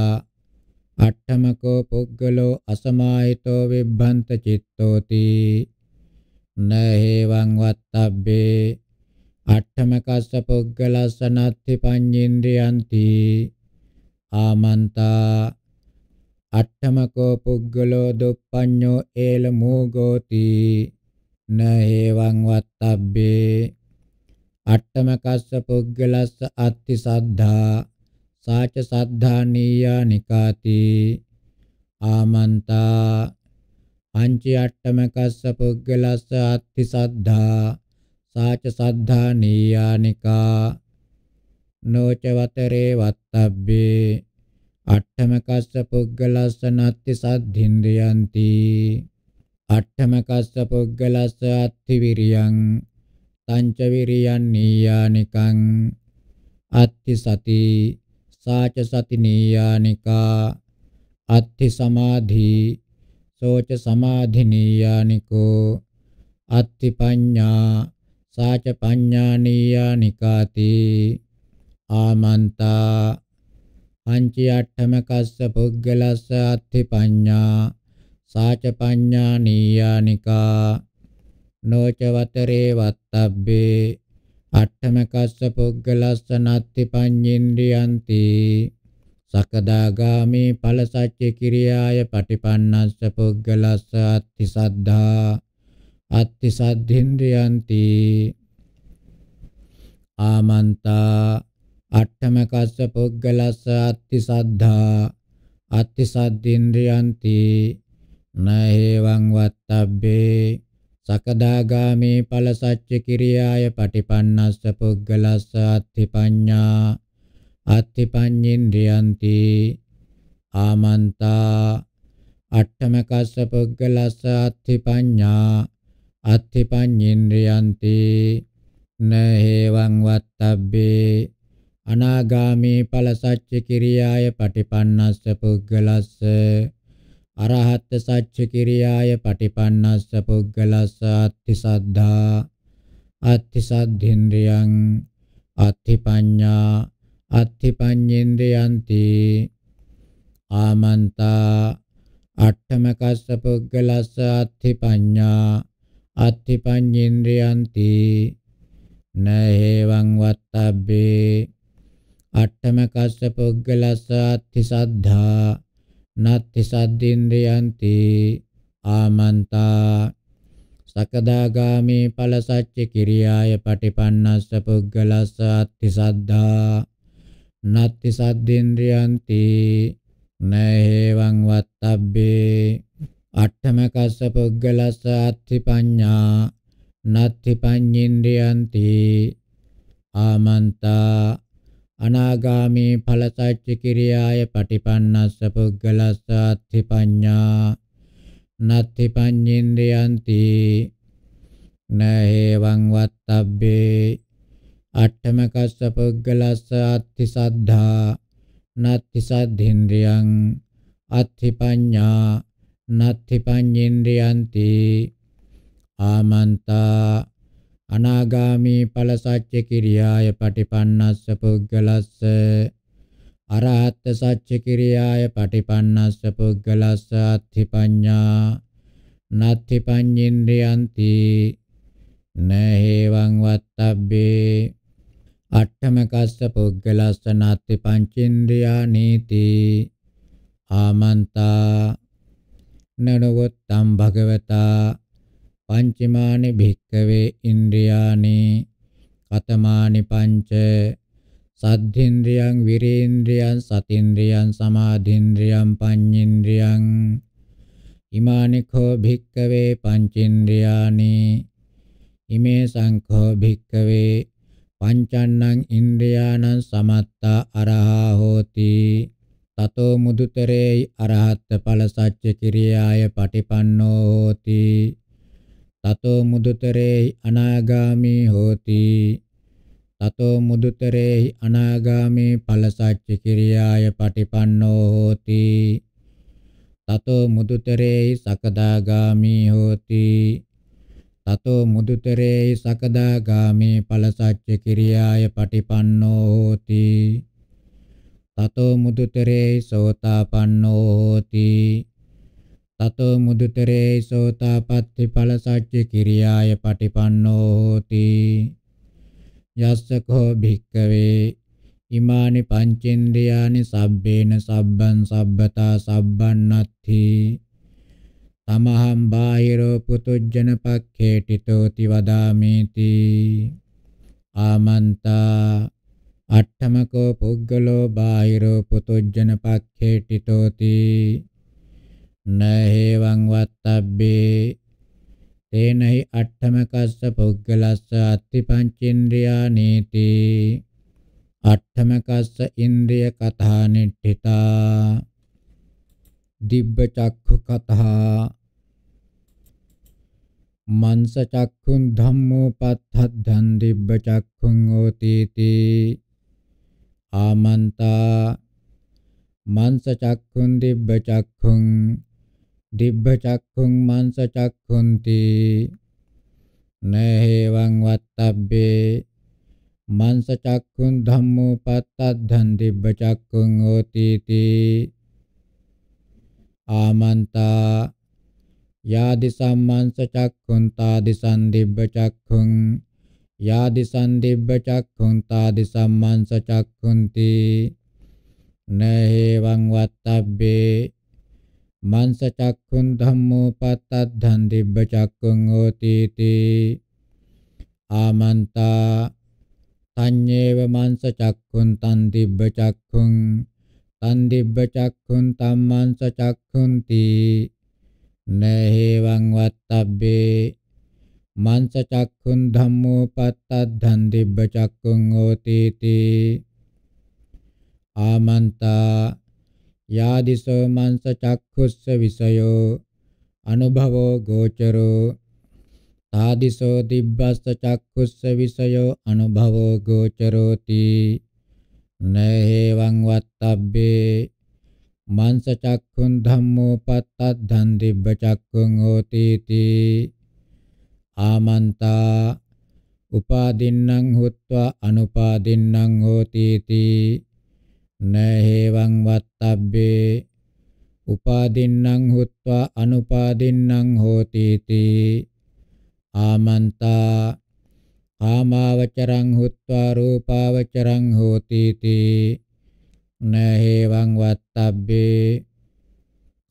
අට්ඨමකෝ පුග්ගලෝ අසමාහිතෝ විභ්‍රන්ත චිත්තෝති නහේවං වත්තබ්බේ අට්ඨම කස්ස පුද්ගලස්සනත්ති පඤ්ඤේන්ද්‍රයන්ති ආමන්තා අට්ඨමකෝ පුද්ගලෝ දුප්පඤ්ඤෝ ඒල මෝගෝති න හේවං වත්තබ්බේ අට්ඨම කස්ස පුද්ගලස්ස අත්ති සද්ධා සාච සද්ධානීයා නිකාති ආමන්තා පංච අට්ඨම කස්ස පුද්ගලස්ස අත්ති සද්ධා සාච සද්ධා නීයානිකා නොච වතරේ වත්තබ්බේ අට්ඨම කස්ස පුග්ගලස්ස නත්ති සද්ධින්ද්‍රයන්ති අට්ඨම කස්ස පුග්ගලස්ස අත්ති විරියං තංච විරියන් නීයානිකං අත්ති සති සාච සති නීයානිකා අත්ති සමාධි සෝච සමාධි නීයානිකෝ අත්ති පඤ්ඤා සාච පඤ්ඤානීයා නිකාති ආමන්තා පංචි අට්ඨම කස්ස පුද්ගලස්ස අත්ථි පඤ්ඤා සාච පඤ්ඤානීයා නිකා නොච වතරේ වත්තබ්බේ අට්ඨම කස්ස පුද්ගලස්ස නත්ථි පඤ්ඤින්ද්‍රියන්ති සකදාගාමි ඵල සච්ච කිරියාය පටිපන්නස්ස පුද්ගලස්ස අත්ථි සද්ධා අත්ති සද්ධින්ද්‍රයන්ති ආමන්තා අට්ඨම කස්ස පුග්ගලස්ස අත්ති සද්ධා අත්ති සද්ධින්ද්‍රයන්ති නහේවං වත්තබ්බේ සකදාගාමී ඵල සච්ච කිරියාය පටිපන්නස්ස පුග්ගලස්ස අත්ති පඤ්ඤා අත්ති පඤ්ඤේන්ද්‍රයන්ති ආමන්තා අට්ඨම කස්ස පුග්ගලස්ස අත්ති පඤ්ඤා අත්ථිපඤ්ඤේන්ද්‍රයන්ති නහේවං වත්තබ්බේ අනාගාමී ඵල සච්ච කිරියාය පටිපන්නස්ස පුද්ගලස්ස අරහත් සච්ච කිරියාය පටිපන්නස්ස පුද්ගලස්ස අත්ථි සද්ධා අත්ථි සද්ධේන්ද්‍රයන් අත්ථි පඤ්ඤා අත්ථි පඤ්ඤේන්ද්‍රයන්ති ආමන්තා අට්ඨමකස්ස පුද්ගලස්ස අත්ථි පඤ්ඤා අත්ති පඤ්ඤේන්ද්‍රයන්ති නහේවං වත්තබ්බේ අට්ඨම කස්ස පුග්ගලස්ස අත්ති සද්ධා නත්ති සද්දේන්ද්‍රයන්ති ආමන්තා සකදාගාමී ඵල සච්ච කිරියාය පටිපන්නස්ස පුග්ගලස්ස අත්ති සද්ධා නත්ති සද්දේන්ද්‍රයන්ති නහේවං වත්තබ්බේ අට්ඨමකස්ස පුද්ගලස්ස අත්ථි පඤ්ඤා නත්ථි පඤ්ඤින්ද්‍රයන්ති ආමන්තා අනාගාමී ඵල සච්ච කිරියාය පටිපන්නස්ස පුද්ගලස්ස අත්ථි පඤ්ඤා නත්ථි පඤ්ඤින්ද්‍රයන්ති නහේවං වත්තබ්බේ අට්ඨමකස්ස පුද්ගලස්ස අත්ථි සද්ධා නත්ථි සද්ධින්ද්‍රයන් අත්ථි පඤ්ඤා නත්ථි පඤ්ඤේන්ද්‍රයන්ති ආමන්තා අනාගාමී ඵල සත්‍ය කිරියාය පටිපන්නස්ස පුද්ගලස්ස අරහත් සත්‍ය කිරියාය පටිපන්නස්ස පුද්ගලස්ස අත්ථි පඤ්ඤා නත්ථි පඤ්ඤේන්ද්‍රයන්ති නහේවං වත්තබ්බේ අට්ඨමකස්ස පුද්ගලස්ස නත්ථි පඤ්චේන්ද්‍රයා නීති ආමන්තා නරවත්තම් භගවතා පංචමානි භික්කවේ ඉන්ද්‍රියානි කතමානි පංච සද්ධින්ද්‍රියං විරේන්ද්‍රියං සතින්ද්‍රියං සමාධින්ද්‍රියං පඤ්ඤින්ද්‍රියං ඉමානි කෝ භික්කවේ පංචින්ද්‍රියානි ඉමේ සංඛෝ භික්කවේ පංචන්නං ඉන්ද්‍රියානං සමත්තා අරහා හෝති තතෝ මුදුතරේ අරහත් ඵල සච්ච කිරියාය පටිපන්නෝ හෝති තතෝ මුදුතරේ අනාගාමී හෝති තතෝ මුදුතරේ අනාගාමී ඵල සච්ච කිරියාය පටිපන්නෝ හෝති තතෝ මුදුතරේ සකදාගාමී හෝති තතෝ මුදුතරේ සකදාගාමී ඵල සච්ච කිරියාය පටිපන්නෝ හෝති මුදුතරේ සෝතාපන්නෝ හෝති තතෝ මුදුතරේ සෝතාපට්ටි ඵල සච්ච කිරියාය පටිපන්නෝ හෝති යස්සකෝ භික්කවේ ඉමානි පංචේන්ද්‍රයානි සබ්බේන සබ්බං සබ්බතා සබ්බන්නත්ති තමහම් බාහිරෝ පුතුජන පක්ඛේටිතෝති වදාමේති ආමන්තා අට්ඨමකෝ පුග්ගලෝ බාහිරෝ පුතුජන පක්ඛේටිතෝති නහේවං වත්තබ්බේ තේනහි අට්ඨමකස්ස පුග්ගලස්ස අත්ති පංචේන්ද්‍රියා නීති අට්ඨමකස්ස ඉන්ද්‍රිය කතා නිට්ඨිතා දිබ්බ චක්ඛු කතා මන්ස චක්ඛුන් ධම්මෝ පත්තද්ධන් දිබ්බ චක්ඛුන් ඕතීති ආමන්තා මංස චක්ඛුන් දිබ්බ චක්ඛුන් දිබ්බ චක්ඛුන් මංස චක්ඛුන්ති නේහෙවං වත්තබ්බේ මංස චක්ඛුන් ධම්මෝ පත්තද්ධන් දිබ්බ චක්ඛුන් ඕතිති ආමන්තා යාදි සම්මංස චක්ඛුන් තාදි සම්දිබ්බ චක්ඛුන් යාදි සන්දිබ්බ චක්ඛුං තාදි සම්මන්ස චක්ඛුන්ති නහේවං වත්තබ්බේ මන්ස චක්ඛුන් ධම්මෝ පත්තද්ධන් දිබ්බ චක්ඛුං ඕතීති ආමන්තා තඤ්ඤේව මන්ස චක්ඛුන් තන් දිබ්බ චක්ඛුං තන් දිබ්බ චක්ඛුන් තම්මන්ස චක්ඛුන්ති නහේවං වත්තබ්බේ මංස චක්ඛුන් ධම්මෝ පත්තද්ධන් දිබ්බ චක්ඛුන් ඕතීති ආමන්තා යාදිසෝ මංස චක්ඛුස්ස විසයෝ අනුභවෝ ගෝචරෝ තාදිසෝ දිබ්බස්ස චක්ඛුස්ස විසයෝ අනුභවෝ ගෝචරෝති නේහෙවං වත්තබ්බේ මංස චක්ඛුන් ධම්මෝ පත්තද්ධන් දිබ්බ චක්ඛුන් ඕතීති ආමන්තා උපාදින්නම් හොත්වා අනුපාදින්නම් හෝති තී නහේවං වත්තබ්බේ උපාදින්නම් හොත්වා අනුපාදින්නම් හෝති තී ආමන්තා කාමාවචරං හුත්වා රූපාවචරං හෝති තී නහේවං වත්තබ්බේ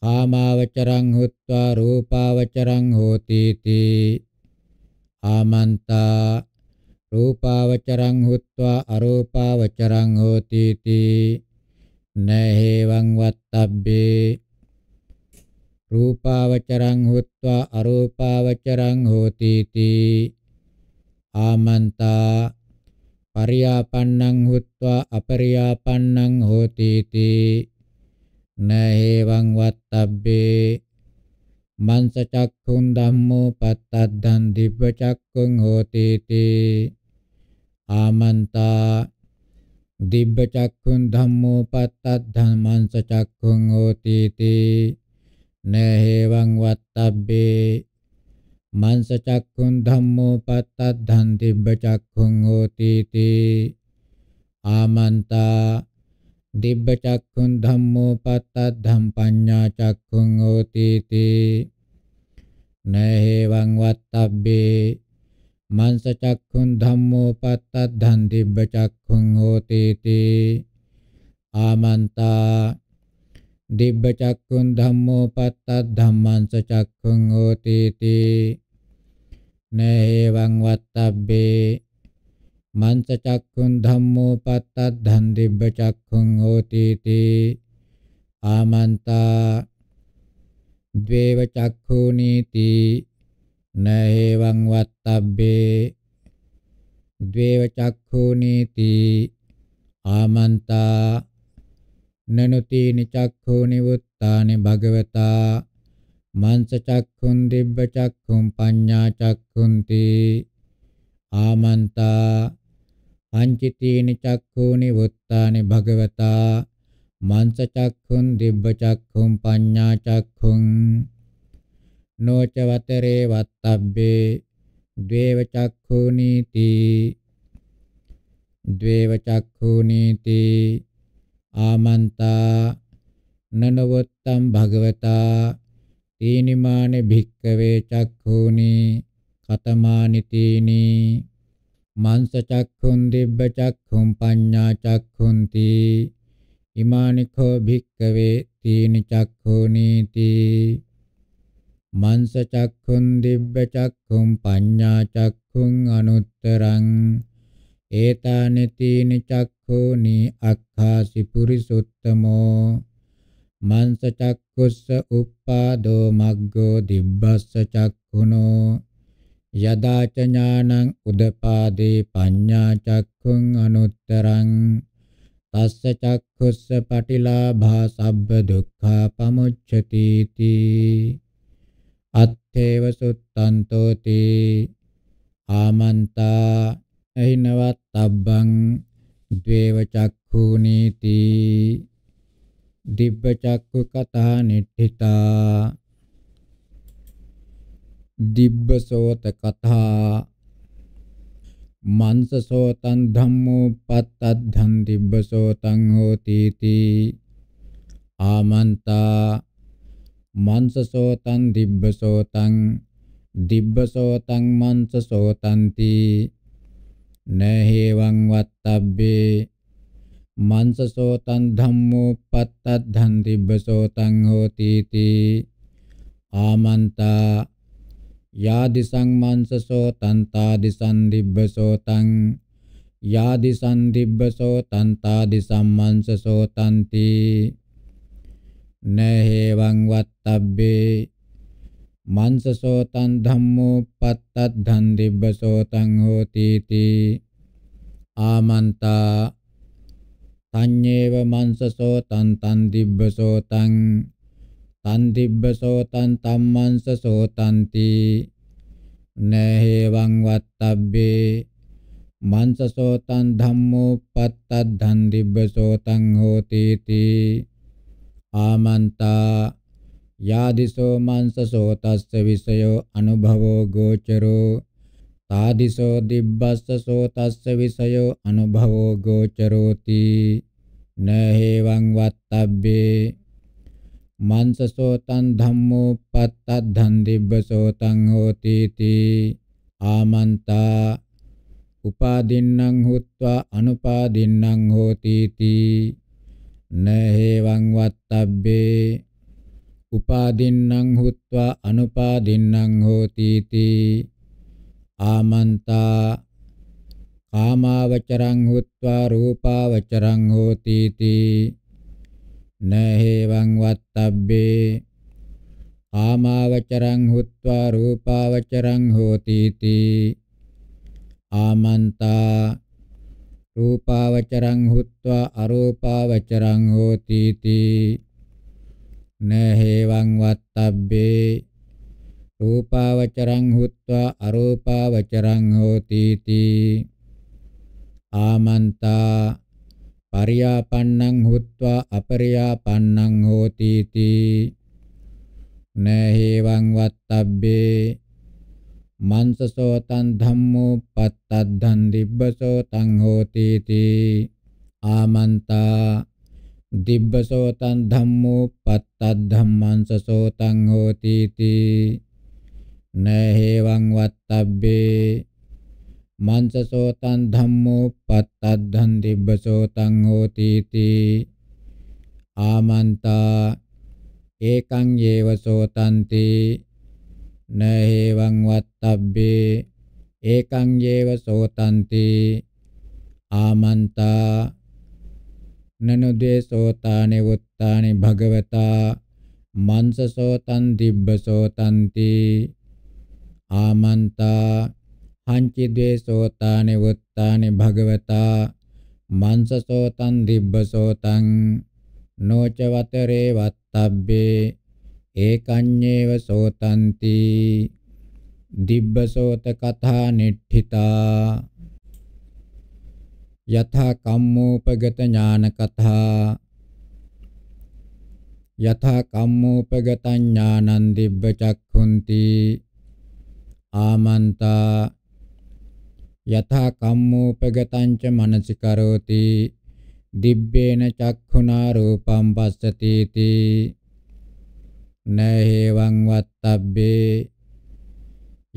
කාමාවචරං හුත්වා රූපාවචරං හෝති තී ආමන්තා රූපාවචරං හුත්වා අරූපාවචරං හෝති තී නහේවං වත්තබ්බේ රූපාවචරං හුත්වා අරූපාවචරං හෝති තී ආමන්තා පරියාපන්නං හුත්වා අපරියාපන්නං හෝති තී නහේවං වත්තබ්බේ මංස චක්ඛුන් ධම්මෝ පත්තද්දන් දිබ්බ චක්ඛුන් හෝති තී ආමන්තා දිබ්බ චක්ඛුන් ධම්මෝ පත්තද්දන් මංස චක්ඛුන් හෝති තී නේහෙවං වත්තබ්බේ මංස චක්ඛුන් ධම්මෝ පත්තද්දන් දිබ්බ චක්ඛුන් හෝති තී ආමන්තා දිබ්බ චක්ඛුන් ධම්මෝ පත්තද්ධම් පඤ්ඤා චක්ඛුන් හෝති තී නේහෙවං වත්තබ්බේ මංස චක්ඛුන් ධම්මෝ පත්තද්ධන් දිබ්බ චක්ඛුන් හෝති තී ආමන්තා දිබ්බ චක්ඛුන් ධම්මෝ පත්තද්ධම්මං ස චක්ඛුන් හෝති තී නේහෙවං වත්තබ්බේ මංස චක්ඛුන් ධම්මෝ පත්තද්ධන් දිබ්බ චක්ඛුන් හෝති තී ආමන්තා ද්වේව චක්ඛු නීති නේවං වත්තබ්බේ ද්වේව චක්ඛු නීති ආමන්තා නනුතීනි චක්ඛු නිවුත්තානි භගවතා මංස චක්ඛුන් දිබ්බ චක්ඛුම් පඤ්ඤා චක්ඛුන්ති ආමන්තා පංචිතීනි චක්ඛු නිවුත්තානි භගවතා මංසචක්ඛුන් දිබ්බචක්ඛුන් පඤ්ඤාචක්ඛුන් නොචවතරේ වත්තබ්බේ ද්වේවචක්ඛුනීති ද්වේවචක්ඛුනීති ආමන්තා නනවත්තම් භගවතා තීනිමාන භික්කවේ චක්ඛුනි කතමානි තීනි මංස චක්ඛුන් දිබ්බ චක්ඛුම් පඤ්ඤා චක්ඛුන්ති ඉමානිකෝ භික්කවේ තීනි චක්ඛුනීති මංස චක්ඛුන් දිබ්බ චක්ඛුම් පඤ්ඤා චක්ඛුන් අනුත්තරං ඒතානි තීනි චක්ඛුනි අක්ඛාසි පුරිසුත්තමෝ මංස චක්කුස්ස උප්පාදෝ මග්ගෝ දිබ්බස්ස චක්ඛුනෝ යදාච ඥානං උදපාදේ පඤ්ඤා චක්ඛුන් අනුත්තරං තස්ස චක්ඛුස්ස පටිලාභා සබ්බ දුක්ඛා පමුච්ඡති තී අත්තේව සුත්තන්තෝති ආමන්තා එහිනවත්තබ්බං ද්වේව චක්ඛුනීති දිබ්බ චක්ඛු කතා නිට්ඨිතා දිබ්බ සෝත කතා මංසසෝතන් ධම්මෝ පත්තද්ධන් තිබ්බසෝතං හෝති තී ආමන්තා මංසසෝතන් දිබ්බසෝතං දිබ්බසෝතං මංසසෝතන්ති නහේවං වත්තබ්බේ මංසසෝතං ධම්මෝ පත්තද්ධන් දිබ්බසෝතං හෝති තී ආමන්තා යාදිසං මංසසෝ තන්තාදිසං දිබ්බසෝතං යාදිසං දිබ්බසෝතං තාදිසං මංසසෝතන්ති නහේවං වත්තබ්බේ මංසසෝතං ධම්මෝ පත්තද්ධං දිබ්බසෝතං හෝති තී ආමන්තා තඤ්ඤේව මංසසෝතං තං දිබ්බසෝතං තන්තිබ්බ සෝතං තම්මංස සෝතಂತಿ නහේවං වත්තබ්බේ මංස සෝතං ධම්මෝපත්තද්ධං දිබ්බ සෝතං හෝති තී ආමන්තා යාදිසෝ මංස සෝතස්ස විසයෝ අනුභවෝ ගෝචරෝ తాదిసో దిబ్బస్ස සෝතස්ස විසයෝ අනුභවෝ ගෝචරෝති නහේවං වත්තබ්බේ මන්සසෝතං ධම්මෝ පත්තද්ධං දිබ්බසෝතං හෝති තී ආමන්තා උපාදින්නම් හුත්වා අනුපාදින්නම් හෝති තී නහේවං වත්තබ්බේ උපාදින්නම් හුත්වා අනුපාදින්නම් හෝති තී ආමන්තා කාමාවචරං හුත්වා රූපාවචරං හෝති තී නහේවං වත්තබ්බේ කාමාවචරං හුත්වා රූපාවචරං හෝති තී ආමන්තා රූපාවචරං හුත්වා අරූපාවචරං හෝති තී නහේවං වත්තබ්බේ රූපාවචරං හුත්වා අරූපාවචරං හෝති තී ආමන්තා පරියාපන්නං හුත්වා අපරියාපන්නං හෝති තී නේහිවං වත්තබ්බේ මන්සසෝතං ධම්මෝ පත්තද්ධං දිබ්බසෝතං හෝති තී ආමන්තා දිබ්බසෝතං ධම්මෝ පත්තද්ධං මන්සසෝතං හෝති තී නේහිවං වත්තබ්බේ මංසසෝතං ධම්මෝ පත්තද්ධං දිබ්බසෝතං හෝති තී ආමන්තා ඒකං යේව සෝතන්ති නහේවං වත්තබ්බේ ඒකං යේව සෝතන්ති ආමන්තා නනුදේසෝතානි වුත්තානි භගවතා මංසසෝතං දිබ්බසෝතන්ති ආමන්තා හංචි ද්වේසෝතානි වුත්තානි භගවතා මංසසෝතං දිබ්බසෝතං නෝචවතරේ වත්තබ්බේ ඒකඤ්ඤේව සෝතಂತಿ දිබ්බසෝත කථා නිට්ඨිතා යථා කම්මෝපගත ඥාන කථා යථා කම්මෝපගත ඥානං දිබ්බ චක්ඛුන්ති ආමන්තා යතහ කම්මෝපගතං ච මනසිකරෝති දිබ්බේන චක්ඛුනා රූපං පස්සති තී නහේවං වත්තබ්බේ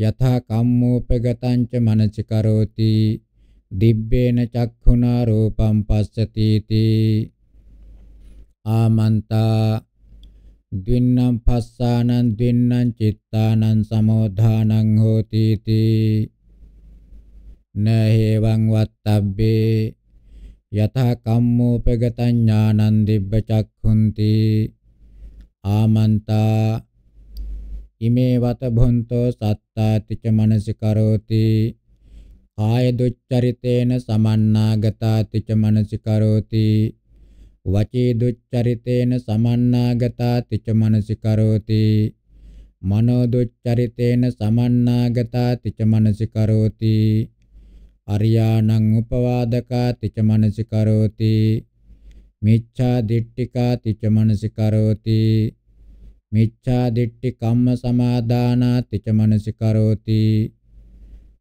යථා කම්මෝපගතං ච මනසි කරෝති දිබ්බේන චක්ඛුනා රූපං පස්සති තී ආමන්තා ද්වින්නම් පස්සානං ද්වින්නම් චිත්තානං සමෝධානං හෝති තී නහේවං වත්තබ්බේ යතහ කම්මෝපගතං ඥානං දිබ්බ චක්ඛුන්ති ආමන්තා ඉමේ වත භොන්තෝ සත්තාති ච මනසිකරෝති කාය දුච්චරිතේන සමන්නාගතාති ච මනසිකරෝති වචී දුච්චරිතේන සමන්නාගතාති ච මනසිකරෝති මනෝ දුච්චරිතේන සමන්නාගතාති ච මනසිකරෝති අරියාණං උපවාදකාති ච මනසිකරෝති මිච්ඡා දිට්ඨිකාති ච මනසිකරෝති මිච්ඡා දිට්ඨි කම්ම සමාදානාති ච මනසිකරෝති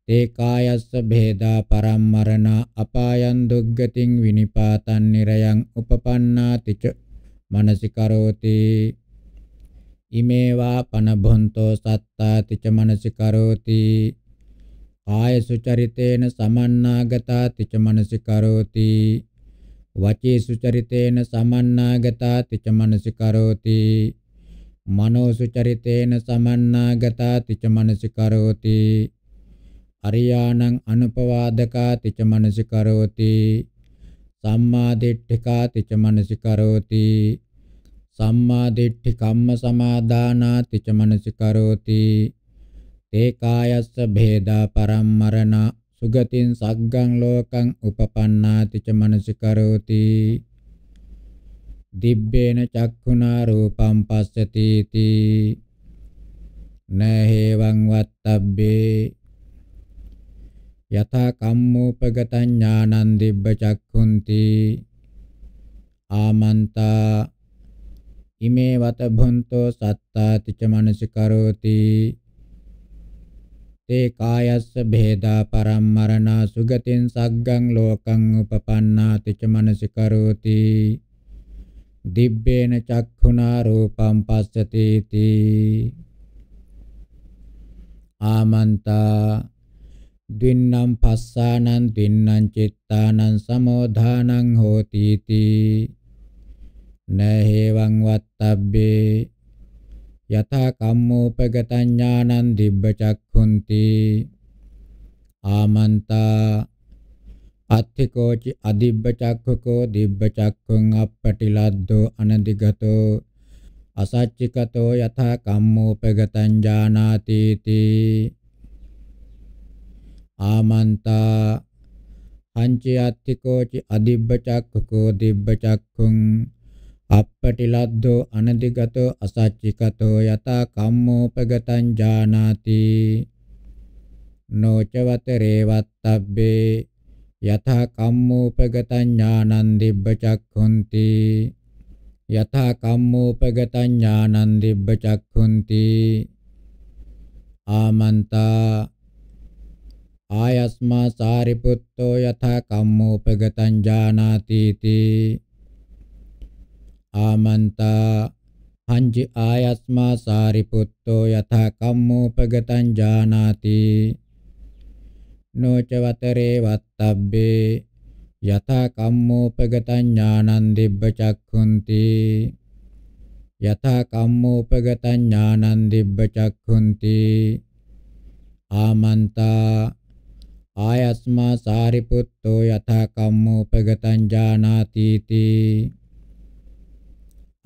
තේ කායස්ස භේදා පරම්මරණ අපායන් දුග්ගතින් විනිපාතන් නිරයන් උපපන්නාති ච මනසිකරෝති ඉමේවා පනබොන්තෝ සත්තාති ච මනසිකරෝති කායසු චරිතේන සමන්නාගතා තිච මනසිකරෝති වචේසු චරිතේන සමන්නාගතා තිච මනසිකරෝති මනෝසු චරිතේන සමන්නාගතා තිච මනසිකරෝති අරියාණං අනුපවාදකා තිච මනසිකරෝති සම්මා දිට්ඨිකා තිච මනසිකරෝති සම්මා දිට්ඨි කම්ම සමාදානා තිච මනසිකරෝති තේ කායස්ස භේදා පරම්මරණ සුගතින් සග්ගං ලෝකං උපපන්නාති ච මනසිකරෝති දිබ්බේන චක්ඛුනා රූපං පස්සති තී නහේවං වත්තබ්බේ යථා කම්මෝපගතං ඥානං දිබ්බ චක්ඛුන්ති ආමන්තා ඉමේ වත භොන්තෝ සත්තාති ච මනසිකරෝති තේ කායස්ස භේදා පරම්මරණා සුගතින් සග්ගං ලෝකං උපපන්නාති ච මනසිකරෝති දිබ්බේන චක්ඛුනා රූපං පස්සති තී ආමන්තා දින්නම් පස්සානං දින්නම් චිත්තානං සමෝධානං හෝති තී නහේවං වත්තබ්බේ යතා කම්මෝපගතං ඥානං දිබ්බ චක්ඛුන්ති ආමන්තා අත්ථිකෝචි අදිබ්බ චක්ඛකෝ දිබ්බ චක්ඛුං අප්පටිලද්දෝ අනදිගතෝ අසච්චිකතෝ යතා කම්මෝපගතං ඥානාති තී ආමන්තා අංචි අත්ථිකෝචි අදිබ්බ චක්ඛකෝ දිබ්බ චක්ඛුං අප්පටිලද්දෝ අනදිගතෝ අසච්චිකතෝ යතා කම්මෝපගතං ජානාති නොචවත රේවත්තබ්බේ යතා කම්මෝපගතං ඥානං දිබ්බචක්ඛුන්ති යතා කම්මෝපගතං ඥානං දිබ්බචක්ඛුන්ති ආමන්තා ආයස්මා සාරිපුත්තෝ යථා කම්මෝපගතං ජානාති තී ආමන්තා හංජ ආයස්මා සාරිපුත්තෝ යථා කම්මෝපගතං ජානාති නොච වතරේ වත්තබ්බේ යථා කම්මෝපගතං ඥානං දිබ්බ චක්ඛුන්ති යථා කම්මෝපගතං ඥානං දිබ්බ චක්ඛුන්ති ආමන්තා ආයස්මා සාරිපුත්තෝ යථා කම්මෝපගතං ජානාති තී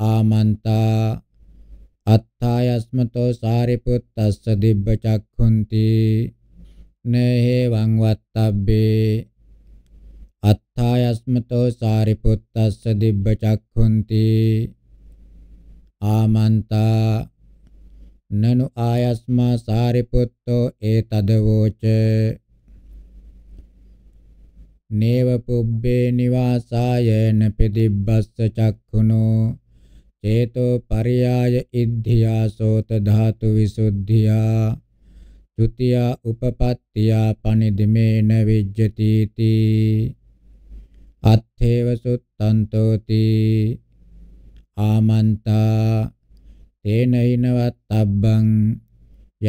ආමන්තා අත්ථායස්මතෝ සාරිපුත්තස්ස දිබ්බ චක්ඛුන්ති නේහෙවං වත්තබ්බේ අත්ථායස්මතෝ සාරිපුත්තස්ස දිබ්බ චක්ඛුන්ති ආමන්තා නනු ආයස්මා සාරිපුත්තෝ ඒතදවෝච නේව පුබ්බේ නිවාසායන පිදිබ්බස්ස චක්ඛුනෝ චේතෝ පරියාය ඉද්ධියා සෝත ධාතු විසුද්ධියා ဒ ුතියා උපපත්තියා පනිදමේන විජ්ජති තී අත්ථේව සුත්තන්තෝති ආමන්තා තේන ිනවත්තබ්බං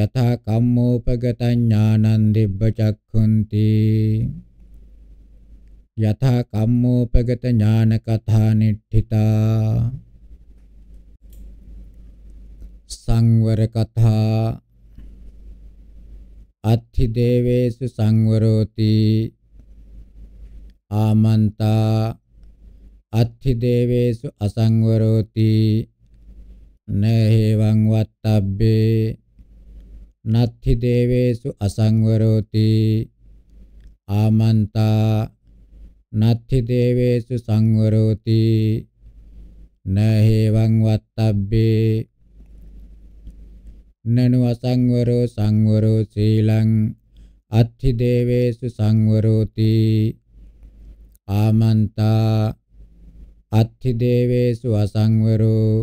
යථා කම්මෝපගතං ඥානං දිබ්බ චක්ඛුන්ති යථා කම්මෝපගත ඥාන කථා නිට්ඨිතා සංවර කතා අත්ථි දේවේසු සංවරෝති ආමන්තා අත්ථි දේවේසු අසංවරෝති නේහෙවං වත්තබ්බේ නත්ථි දේවේසු අසංවරෝති ආමන්තා නත්ථි දේවේසු සංවරෝති නේහෙවං වත්තබ්බේ නනුව සංවරෝ සංවරෝ සීලං අත්ථි දේවේසු සංවරෝති ආමන්තා අත්ථි දේවේසු අසංවරෝ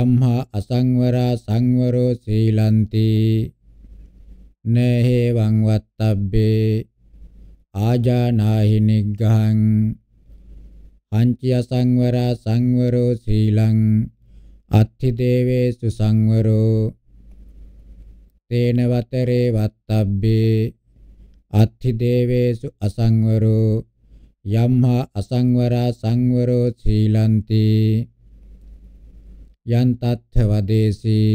යම්හා අසංවරා සංවරෝ සීලන්ති නේහෙවං වත්තබ්බේ ආජානාහි නිග්ගහං පංචය සංවරා සංවරෝ සීලං අත්ථි දේවේසු සංවරෝ තේන වතරේ වත්තබ්බේ අත්ථි දේවේසු අසංවරෝ යම්හා අසංවරා සංවරෝ සීලන්ති යන් තත්ථ වදේසී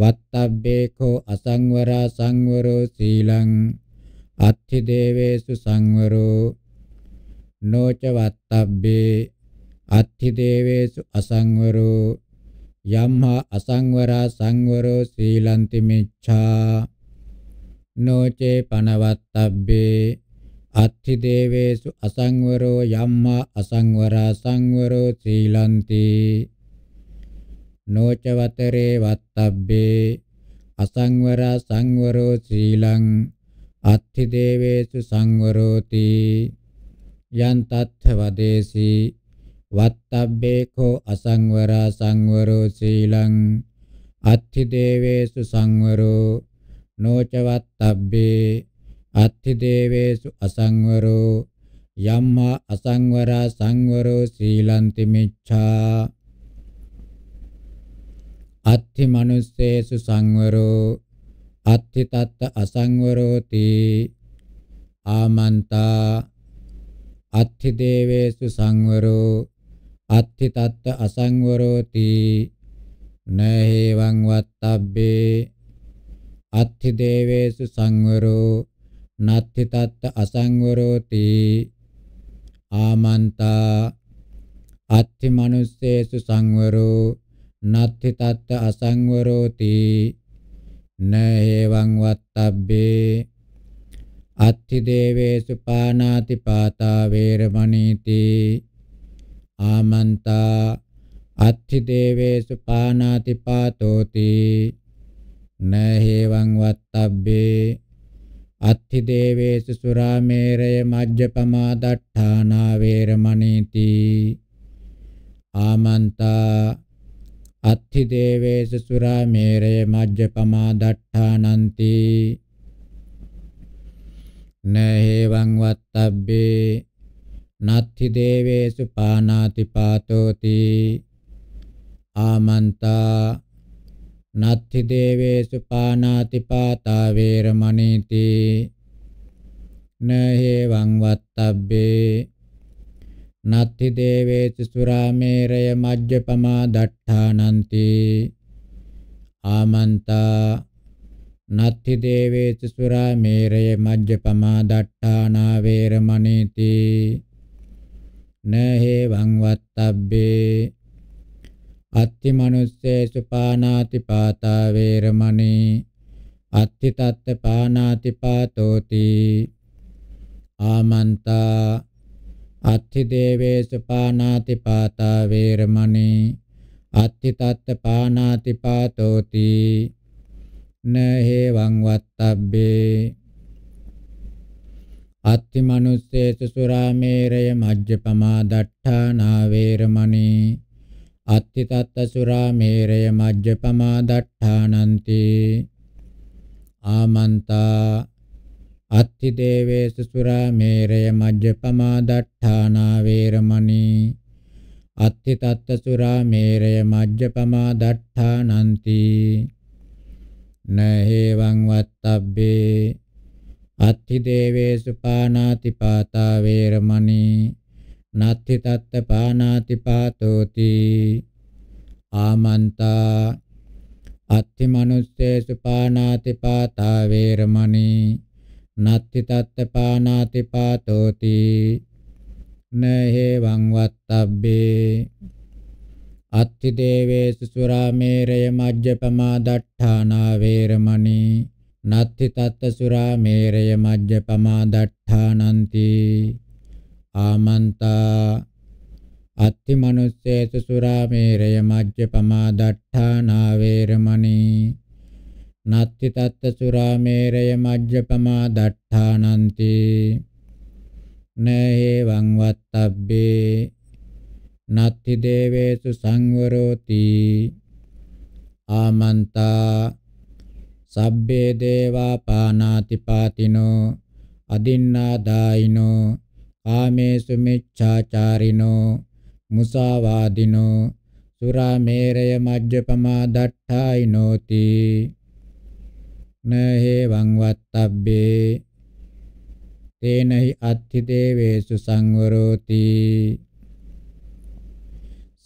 වත්තබ්බේකෝ අසංවරා සංවරෝ සීලං අත්ථි දේවේසු සංවරෝ නොච වත්තබ්බේ අත්ථි දේවේසු අසංවරෝ යම්හා අසංවරා සංවරෝ සීලන්ති මිච්ඡා නොචේ පනවත්තබ්බේ අත්ථි දේවේසු අසංවරෝ යම්මා අසංවරා සංවරෝ සීලන්ති නොචවතරේ වත්තබ්බේ අසංවරා සංවරෝ සීලං අත්ථි දේවේසු සංවරෝති යන්තත්ථ වදේසී වත්තබ්බේකෝ අසංවරා සංවරෝ සීලං අත්ථි දේවේසු සංවරෝ නොච වත්තබ්බේ අත්ථි දේවේසු අසංවරෝ යම්මා අසංවරා සංවරෝ සීලන්ති මිච්ඡා අත්ථි මනුස්සේසු සංවරෝ අත්ථි තත්ත අසංවරෝති ආමන්තා අත්ථි දේවේසු සංවරෝ අත්ථි තත්ත අසංවරෝති නහේවං වත්තබ්බේ අත්ථි දේවේසු සංවරෝ නත්ථි තත්ත අසංවරෝති ආමන්තා අත්ථි මනුස්සේසු සංවරෝ නත්ථි තත්ත අසංවරෝති නහේවං වත්තබ්බේ අත්ථි දේවේසු පානාති පාතා වේරමණීති ආමන්තා අත්ථි දේවේසු පානාති පාතෝති නහේවං වත්තබ්බේ අත්ථි දේවේසු සුරාමේරය මජ්ජපමා දට්ඨානා වේරමණීති ආමන්තා අත්ථි දේවේසු සුරාමේරය මජ්ජපමා දට්ඨානන්ති නහේවං වත්තබ්බේ නත්ථි දේවේසු පානාති පාතෝති ආමන්තා නත්ථි දේවේසු පානාති පාතා වේරමණීති නහේවං වත්තබ්බේ නත්ථි දේවේසු සුරාමේරය මජ්ජපමා දට්ඨානಂತಿ ආමන්තා නත්ථි දේවේසු සුරාමේරය මජ්ජපමා දට්ඨානා වේරමණීති නහේවං වත්තබ්බේ අත්ති මනුස්සේසු පානාති පාතා වේරමණී අත්ති තත්ත පානාති පාතෝති ආමන්තා අත්ති දේවේසු පානාති පාතා වේරමණී අත්ති තත්ත පානාති පාතෝති නහේවං වත්තබ්බේ අත්ති මනුස්සේසු සුරාමේරය මජ්ජපමා දට්ඨානා වේරමණී අත්ති තත්ත සුරාමේරය මජ්ජපමා දට්ඨානන්ති ආමන්තා අත්ති දේවේසු සුරාමේරය මජ්ජපමා දට්ඨානා වේරමණී අත්ති තත්ත සුරාමේරය මජ්ජපමා දට්ඨානන්ති නහේවං වත්තබ්බේ අත්ථි දේවේසු පානාති පාතා වේරමණී නත්ථි තත්ත පානාති පාතෝති ආමන්තා අත්ථි මනුස්සේසු පානාති පාතා වේරමණී නත්ථි තත්ත පානාති පාතෝති නහේවං වත්තබ්බේ අත්ථි දේවේසු සුරාමේරය මජ්ජපමා දට්ඨානා වේරමණී නත්ති තත්ත සුරා මේරය මජ්ජපමා දට්ඨානಂತಿ ආමන්තා අත්ති මනුස්සේසු සුරා මේරය මජ්ජපමා දට්ඨානා වේරමණී නත්ති තත්ත සුරා මේරය මජ්ජපමා දට්ඨානಂತಿ නේවං වත්තබ්බේ නත්ති දේවේසු සංවරෝති ආමන්තා සබ්බේ දේවා පානාති පාතිනෝ අදින්නාදායිනෝ කාමේසු මිච්ඡාචාරිනෝ මුසාවාදිනෝ සුරාමේරය මජ්ජපමා දට්ඨායිනෝති නහේවං වත්තබ්බේ තේනහි අත්ථි දේවේසු සංවරෝති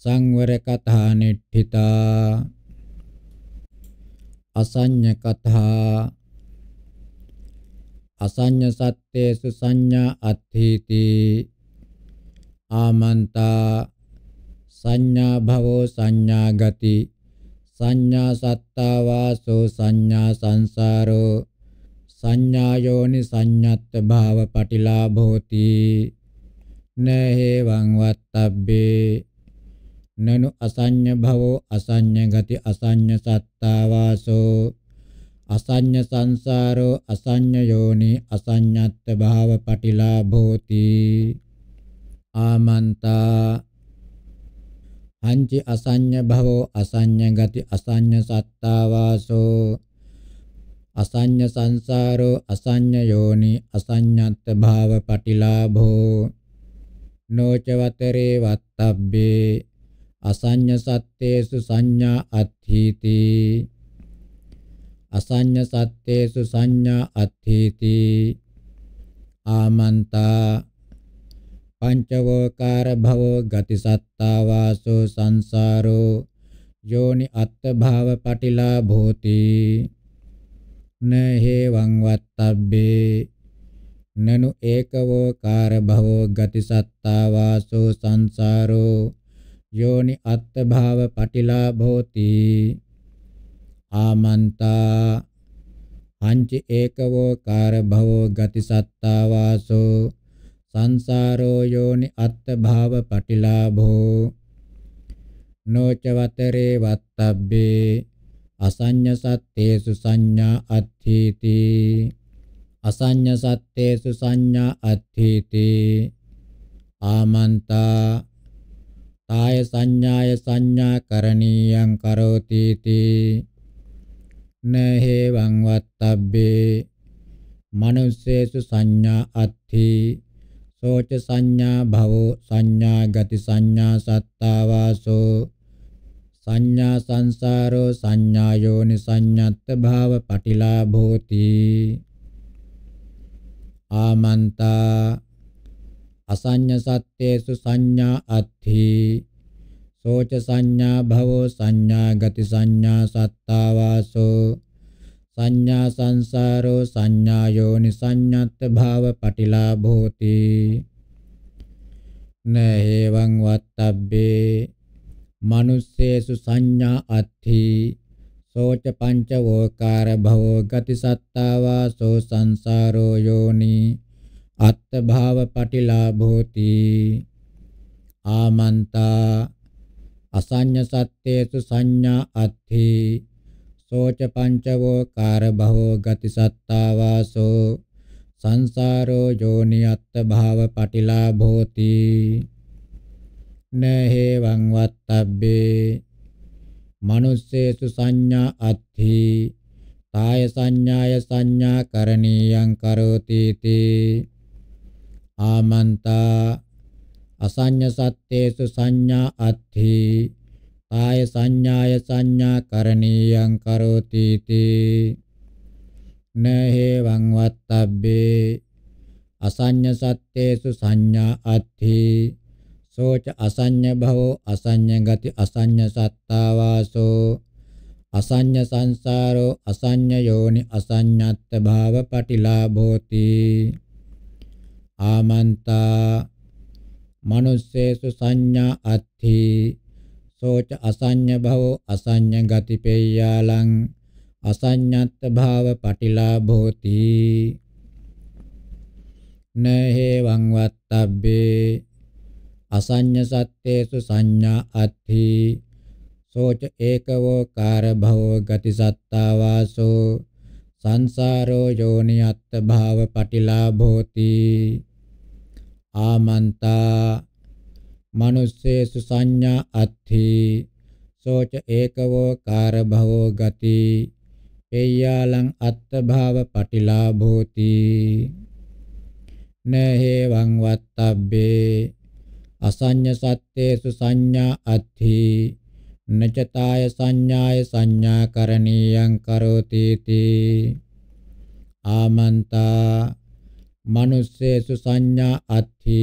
සංවර කථා නිට්ඨිතා අසඤ්ඤ කතා අසඤ්ඤ සත්‍යේසු සංඥා අත්ථීති ආමන්තා සංඥා භවෝ සංඥා ගති සංඥා සත්තා වාසෝ සංඥා සංසාරෝ සංඥා යෝනි සංඤත්ත භාව පටිලාභෝති නේහෙවං වත්තබ්බේ නනු අසඤ්ඤ භවෝ අසඤ්ඤ ගති අසඤ්ඤ සත්තාවාසෝ අසඤ්ඤ සංසාරෝ අසඤ්ඤ යෝනි අසඤ්ඤත්ත භාව පටිලාභෝති ආමන්තා අංචි අසඤ්ඤ භවෝ අසඤ්ඤ ගති අසඤ්ඤ සත්තාවාසෝ අසඤ්ඤ සංසාරෝ අසඤ්ඤ යෝනි අසඤ්ඤත්ත භාව පටිලාභෝ නෝචවතරේ වත්තබ්බේ අසඤ්ඤ සත්තේසු සංඥා අත්ථීති අසඤ්ඤ සත්තේසු සංඥා අත්ථීති ආමන්තා පංචවෝකාර භවෝ ගති සත්තා වාසෝ සංසාරෝ යෝනි අත්ථ භාව පටිලා භෝති නහේවං වත්තබ්බේ නනු ඒකවෝකාර භවෝ ගති සත්තා වාසෝ සංසාරෝ යෝනි අත්ථභාව පටිලාභෝති ආමන්තා අංච ඒකවෝ කාරභවෝ ගතිසත්තා වාසෝ සංසාරෝ යෝනි අත්ථභාව පටිලාභෝ නොචවතරේ වත්තබ්බේ අසඤ්ඤ සත්තේසු සංඥා අත්ථීති අසඤ්ඤ සත්තේසු සංඥා අත්ථීති ආමන්තා තාය සංඥාය සංඥා කරණීයං කරෝති තී නහේවං වත්තබ්බේ මනුස්සේසු සංඥා අත්ථි සෝච සංඥා භවෝ සංඥා ගති සංඥා සත්තාවාසෝ සංඥා සංසාරෝ සංඥා යෝනි සංඤත්ත භාව පටිලාභෝති ආමන්තා අසඤ්ඤ සත්‍යේසු සංඥා අත්ථි සෝච සංඥා භවෝ සංඥා ගති සංඥා සත්තාවාසෝ සංඥා සංසාරෝ සංඥා යෝනි සංඤත්ත භාව පටිලාභෝති නේවං වත්තබ්බේ මනුස්සේසු සංඥා අත්ථි සෝච පංච වෝකාර භවෝ ගති සත්තාවාසෝ සංසාරෝ යෝනි අත්ත භාව පටිලාභෝති ආමන්තා අසඤ්ඤ සත්‍යේසු සංඥා අත්ථි සෝච පංචවෝ කාර බහෝ ගති සත්තා වාසෝ සංසාරෝ යෝනි අත්ත භාව පටිලාභෝති නහේවං වත්තබ්බේ මනුස්සේසු සංඥා අත්ථි තාය සංඥාය සංඥා කරණීයං කරෝති තී ආමන්තා අසඤ්ඤ සත්තේසු සංඥා අත්ථි ආය සංඥාය සංඥා කරණීයං කරෝති තී නහේවං වත්තබ්බේ අසඤ්ඤ සත්තේසු සංඥා අත්ථි සෝච අසඤ්ඤ භවෝ අසඤ්ඤ ගති අසඤ්ඤ සත්තා වාසෝ අසඤ්ඤ සංසාරෝ අසඤ්ඤ යෝනි අසඤ්ඤත්ත භාව පටිලාභෝති ආමන්තා මනුස්සේසු සංඥා අත්ථි සෝච අසඤ්ඤ භවෝ අසඤ්ඤ ගති පේයාලං අසඤ්ඤත් භාව පටිලාභෝති නහේවං වත්තබ්බේ අසඤ්ඤ සත්තේසු සංඥා අත්ථි සෝච ඒකවෝ කාර භවෝ ගති සත්තා වාසෝ සංසාරෝ යෝනි අත්ථ භාව පටිලාභෝති ආමන්තා මනුස්සේසු සංඥා අත්ථි සෝච ඒකවෝ කාරභවෝ ගති පේයාලං අත්ථභාව පටිලාභෝති නහේවං වත්තබ්බේ අසඤ්ඤ සත්තේසු සංඥා අත්ථි නචතාය සංඥාය සංඥා කරණීයං කරෝති තී ආමන්තා මනුස්සේසු සංඥා අත්ථි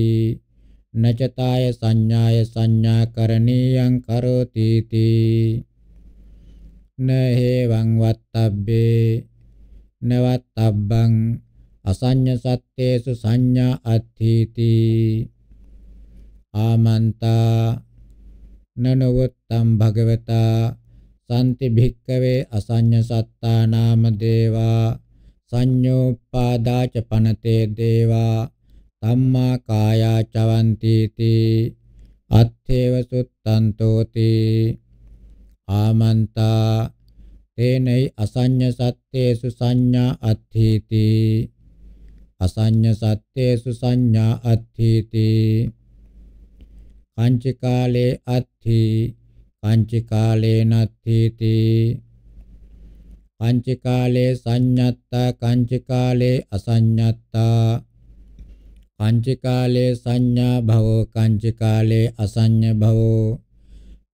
නචතාය සංඥාය සංඥා කරණීයං කරෝති තී නහේවං වත්තබ්බේ නවත්තබ්බං අසඤ්ඤ සත්තේසු සංඥා අත්ථීති ආමන්තා නනවත්තම් භගවතා සම්ති භික්කවේ අසඤ්ඤ සත්තා නාම දේවා සංඤෝපාදාච පනතේ දේවා ධම්මා කායා චවන්ති තී අත්තේව සුත්තන්තෝති ආමන්තා තේනයි අසඤ්ඤ සත්තේසු සංඥා අත්ථීති අසඤ්ඤ සත්තේසු සංඥා අත්ථීති කංච කාලේ අත්ථී කංච කාලේ නත්ථීති පංචකාලේ සංඤත්තා පංචකාලේ අසඤ්ඤත්තා පංචකාලේ සංඥා භවෝ පංචකාලේ අසඤ්ඤ භවෝ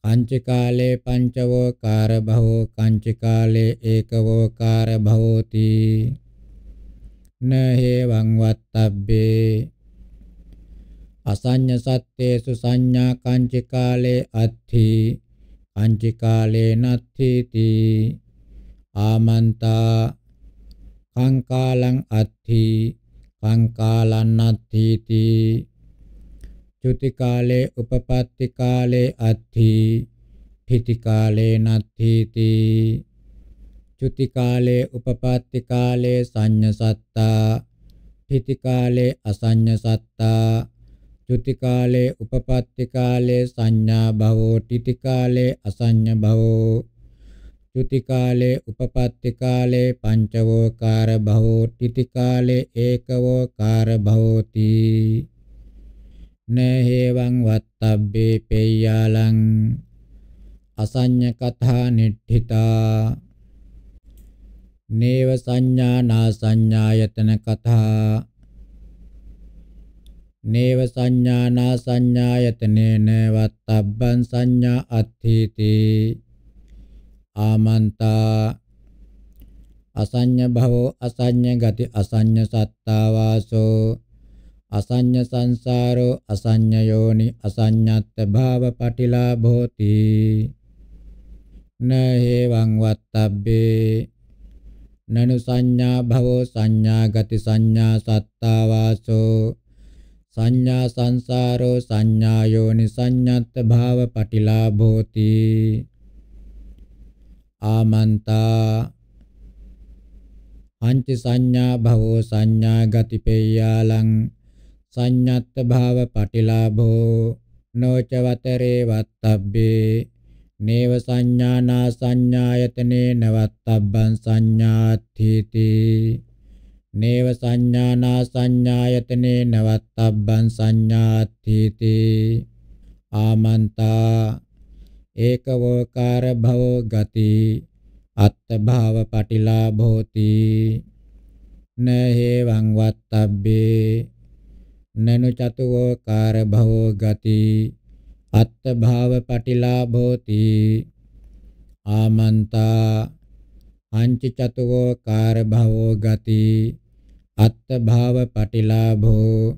පංචකාලේ පංචවෝ කාර භවෝ පංචකාලේ ඒකවෝ කාර භවෝති නහේවං වත්තබ්බේ අසඤ්ඤ සත්තේසු සංඥා පංචකාලේ අත්ථි පංචකාලේ නත්ථීති ආමන්තා කංකාලං අත්ථි කංකාලං අත්ථීති චුති කාලේ උපපත්ති කාලේ අත්ථි පිති කාලේ නත්ථීති චුති කාලේ උපපත්ති කාලේ සංඤ සත්තා පිති කාලේ අසඤ්ඤ සත්තා චුති කාලේ උපපත්ති කාලේ සංඥා භවෝ ටිති කාලේ අසඤ්ඤ භවෝ චුති කාලේ උපපත්ති කාලේ පංචවෝකාර භවෝති ති කාලේ ඒකවෝකාර භවෝති නේහෙවං වත්තබ්බේ පේයාලං අසඤ්ඤ කථා නිට්ඨිතා නේව සංඥා නා සංඥායතන කථා නේව සංඥා නා සංඥායතනේන වත්තබ්බං සංඥා අත්ථීති ආමන්තා අසඤ්ඤ භවෝ අසඤ්ඤ ගති අසඤ්ඤ සත්තාවාසෝ අසඤ්ඤ සංසාරෝ අසඤ්ඤ යෝනි අසඤ්ඤත් භාව පටිලාභෝති නහේවං වත්තබ්බේ නනු සංඥා භවෝ සංඥා ගති සංඥා සත්තාවාසෝ සංඥා සංසාරෝ සංඥා යෝනි සංඤත් භාව පටිලාභෝති ආමන්තා අංච සංඥා භවෝ සංඥා ගතිපේයාලං සංඤත්ත භාව පටිලාභෝ නොචවතරේ වත්තබ්බේ නේව සංඥානා සංඥායතනේ නවත්තබ්බං සංඥාත්ථීති නේව සංඥානා සංඥායතනේ නවත්තබ්බං සංඥාත්ථීති ආමන්තා ඒකවෝකාර භවෝ ගති අත්ත භාව පටිලාභෝති නහේවං වත්තබ්බේ නනු චතුවෝකාර භවෝ ගති අත්ත භාව පටිලාභෝති ආමන්තා අංච චතුවෝකාර භවෝ ගති අත්ත භාව පටිලාභෝ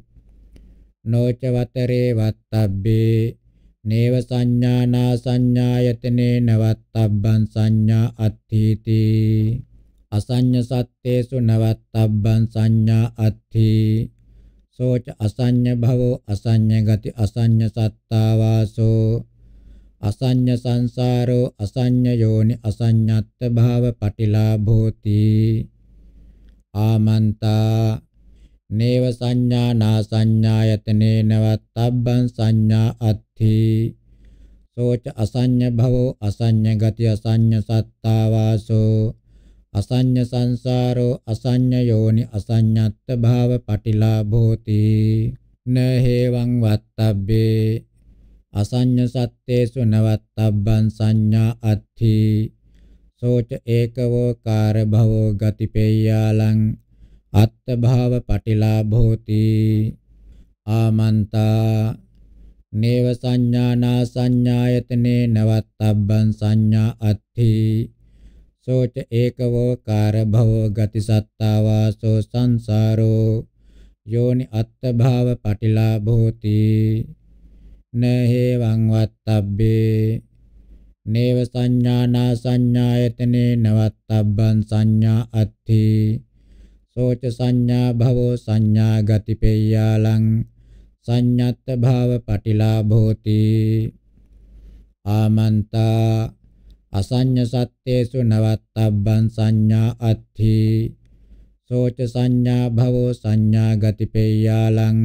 නොච වතරේ වත්තබ්බේ නේව සංඥානා සංඥායතනේ නවත්තබ්බං සංඥා අත්ථීති අසඤ්ඤ සත්තේසු නවත්තබ්බං සංඥා අත්ථි සෝච අසඤ්ඤ භවෝ අසඤ්ඤ ගති අසඤ්ඤ සත්තා වාසෝ අසඤ්ඤ සංසාරෝ අසඤ්ඤ යෝනි අසඤ්ඤත්ත භාව පටිලාභෝති ආමන්තා නේව සංඥා නා සංඥායතනේන වත්තබ්බං සංඥා අත්ථි සෝච අසඤ්ඤ භවෝ අසඤ්ඤ ගති අසඤ්ඤ සත්තා වාසෝ අසඤ්ඤ සංසාරෝ අසඤ්ඤ යෝනි අසඤ්ඤත්ත භාව පටිලාභෝති නහේවං වත්තබ්බේ අසඤ්ඤ සත්තේසු නවත්තබ්බං සංඥා අත්ථි සෝච ඒකවෝ කාර භවෝ ගතිපේයාලං අත්ථභාව පටිලාභෝති ආමන්තා නේව සංඥානා සංඥායතනේ නවත්තබ්බං සංඥා අත්ථි සෝච ඒකවෝ කාරභවෝ ගතිසත්තා වාසෝ සංසාරෝ යෝනි අත්ථභාව පටිලාභෝති නහේවං වත්තබ්බේ නේව සංඥානා සංඥායතනේ නවත්තබ්බං සංඥා අත්ථි සෝච සංඥා භවෝ සංඥා ගතිපේයාලං සංඤත්ත භාව පටිලාභෝති ආමන්තා අසඤ්ඤ සත්‍යේසු නවත්තබ්බං සංඥා අත්ථි සෝච සංඥා භවෝ සංඥා ගතිපේයාලං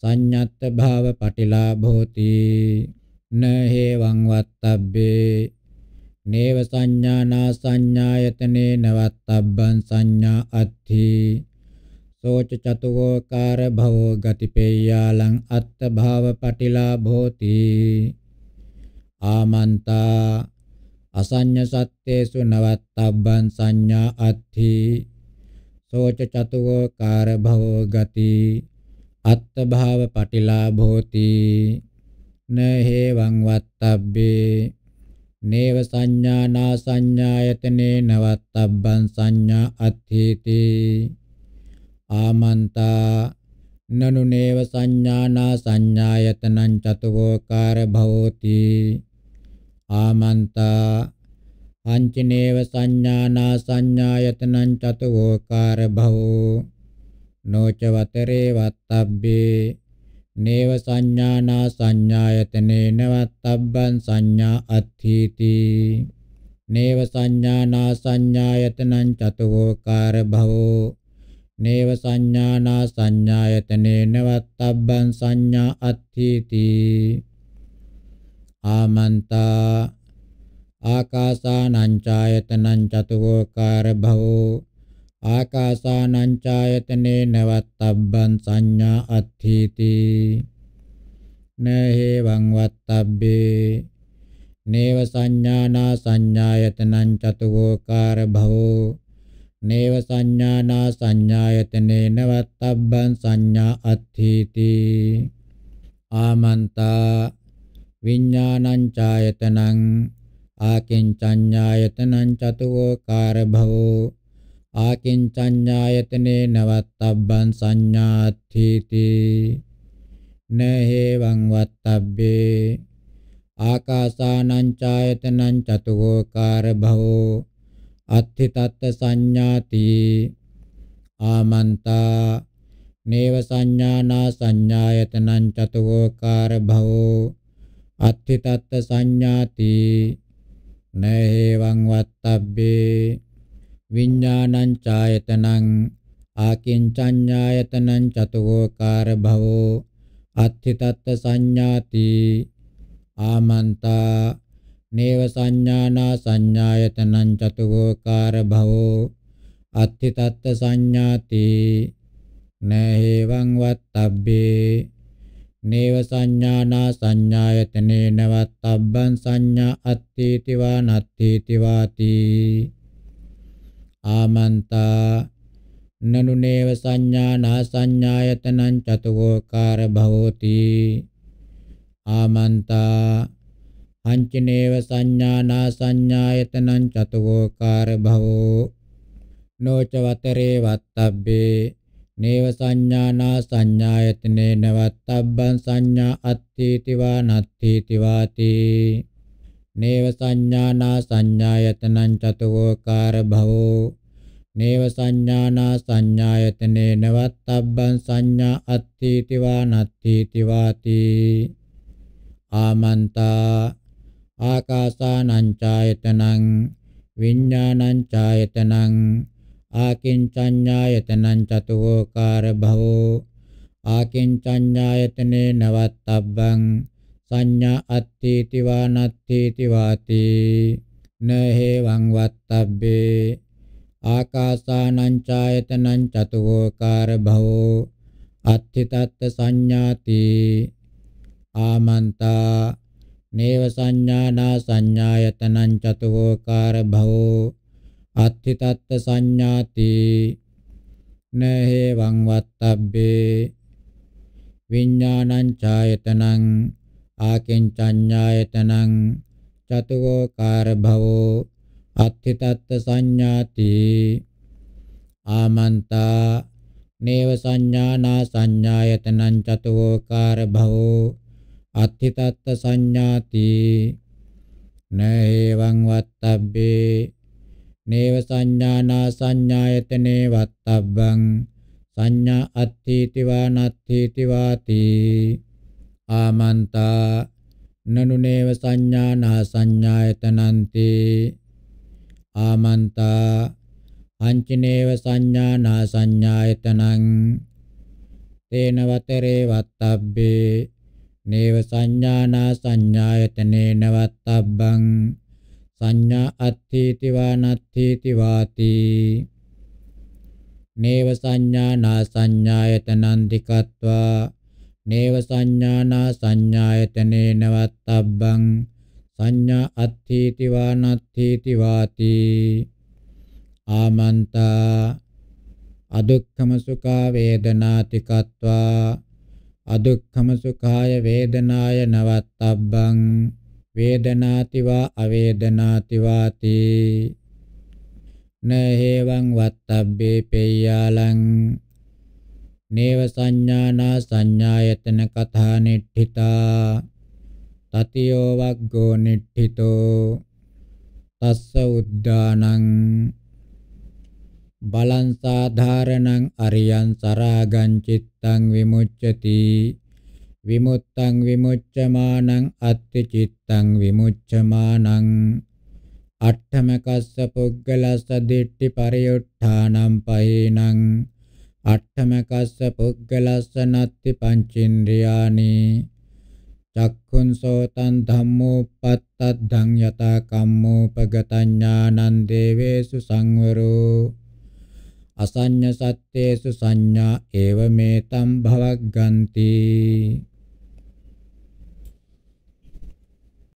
සංඤත්ත භාව පටිලාභෝති නහේවං වත්තබ්බේ නේව සංඥානා සංඥායතනේ නවත්තබ්බං සංඥා අත්ථි සෝච චතුවෝකාර භවෝ ගතිපේයාලං අත්ත භාව පටිලාභෝති ආමන්තා අසඤ්ඤ සත්තේසු නවත්තබ්බං සංඥා අත්ථි සෝච චතුවෝකාර භවෝ ගති අත්ත භාව පටිලාභෝති නහේවං වත්තබ්බේ නේව සංඥා නා සංඥායතනේ නවත්තබ්බං සංඥා අත්ථීති ආමන්තා නනු නේව සංඥා නා සංඥායතනං චතුවෝකාර භවෝති ආමන්තා පංචනේව සංඥා නා සංඥායතනං චතුවෝකාර භවෝ නොච වතරේ වත්තබ්බේ නේව සංඥානා සංඥායතනේන වත්තබ්බං සංඥා අත්ථීති නේව සංඥානා සංඥායතනං චතුෝකාර භවෝ නේව සංඥානා සංඥායතනේන වත්තබ්බං සංඥා අත්ථීති ආමන්තා ආකාසානං ඡායතනං චතුෝකාර භවෝ ආකාසානං ඡායතනේ නවත්තබ්බං සංඥා අත්ථීති නහේවං වත්තබ්බේ නේව සංඥානා සංඥායතනං චතුෝකාර භවෝ නේව සංඥානා සංඥායතනේන වත්තබ්බං සංඥා අත්ථීති ආමන්තා විඥානං ඡායතනං ආකින්චඤ්ඤායතනං චතුෝකාර භවෝ ආකින්චඤ්ඤායතනේ නවත්තබ්බං සංඥාත්ථීති නහේවං වත්තබ්බේ ආකාසානං ඡායතනං චතුෝකාර භවෝ අත්ථි තත්ත සංඥාති ආමන්තා නේව සංඥානා සංඥායතනං චතුෝකාර භවෝ අත්ථි තත්ත සංඥාති නහේවං වත්තබ්බේ විඥානං ඡායතනං ආකින්චඤ්ඤායතනං චතුෝකාර භවෝ අත්ථිතත්ත සංඥාති ආමන්තා නේව සංඥානා සංඥායතනං චතුෝකාර භවෝ අත්ථිතත්ත සංඥාති නේහෙවං වත්තබ්බේ නේව සංඥානා සංඥායතනේ නවත්තබ්බං සංඥා අත්ථීති වා නත්ථීති වාති ආමන්තා නනුනේව සංඥා නා සංඥායතනං චතුෝකාර භවෝති ආමන්තා අංචනේව සංඥා නා සංඥායතනං චතුෝකාර භවෝ නොච වතරේ වත්තබ්බේ නේව සංඥා නා සංඥායතනේ නවත්තබ්බං සංඥා අත්ථීති වා නත්ථීති වාති නේව සංඥානා සංඥායතනං චතුවෝකාර භවෝ නේව සංඥානා සංඥායතනේ නවත්තබ්බං සංඥා අත්ථීති වා නත්ථීති වාති ආමන්තා ආකාසානං ඡායතනං විඥානං ඡායතනං ආකින්චඤ්ඤායතනං චතුෝකාර භවෝ ආකින්චඤ්ඤායතනේ නවත්තබ්බං සංඥා අත්තේති වානත්තේති වාති නහේවං වත්තබ්බේ ආකාසානං ඡායතනං චතුෝකාර භවෝ අත්ථිතත් සංඥාති ආමන්තා නේව සංඥානා සංඥායතනං චතුෝකාර භවෝ අත්ථිතත් සංඥාති නහේවං වත්තබ්බේ විඥානං ඡායතනං ආකින්චඤ්ඤායතනං චතුෝකාර භවෝ අත්ථිතත්ත සංඥාති ආමන්තා නේව සංඥානා සංඥායතනං චතුෝකාර භවෝ අත්ථිතත්ත සංඥාති නේවං වත්තබ්බේ නේව සංඥානා සංඥායතනේ වත්තබ්බං සංඥා අත්ථීති වා නත්ථීති වාති ආමන්තා නනුනේව සංඥා නා සංඥායතනන්ති ආමන්තා අංචිනේව සංඥා නා සංඥායතනං තේන වතරේ වත්තබ්බේ නේව සංඥා නා සංඥායතනේ නවත්තබ්බං සංඥා අත්ථීති වානත්ථීති වාති නේව සංඥා නා සංඥායතනන්ති කତ୍වා නේව සංඥානා සංඥායතනේන වත්තබ්බං සංඥා අත්ථීති වානත්ථීති වාති ආමන්තා අදුක්ඛම සුඛා වේදනාති කତ୍වා අදුක්ඛම සුඛාය වේදනාය නවත්තබ්බං වේදනාති වා අවේදනාති වාති නහේවං වත්තබ්බේ පේයාලං නේව සංඥානා සංඥායතන කථා නිට්ඨිතා තතියෝ වග්ගෝ නිට්ඨිතෝ තස්ස උද්දානං බලං සාධාරණං අරියං සරාගං චිත්තං විමුච්ඡති විමුත්තං විමුච්ඡමානං අත්ති චිත්තං විමුච්ඡමානං අට්ඨම කස්ස පුග්ගලස්ස දිට්ඨි පරියුට්ඨානම් පහේනං අට්ඨමකස්ස පුග්ගලස්ස නත්ති පංචේන්ද්‍රයානි චක්ඛුන් සෝතං ධම්මෝපත්තද්ධං යතා කම්මෝපගතඥානං දේවේසු සංවරෝ අසඤ්ඤ සත්‍යේසු සංඥා ඒව මේතම් භවග්ගන්ති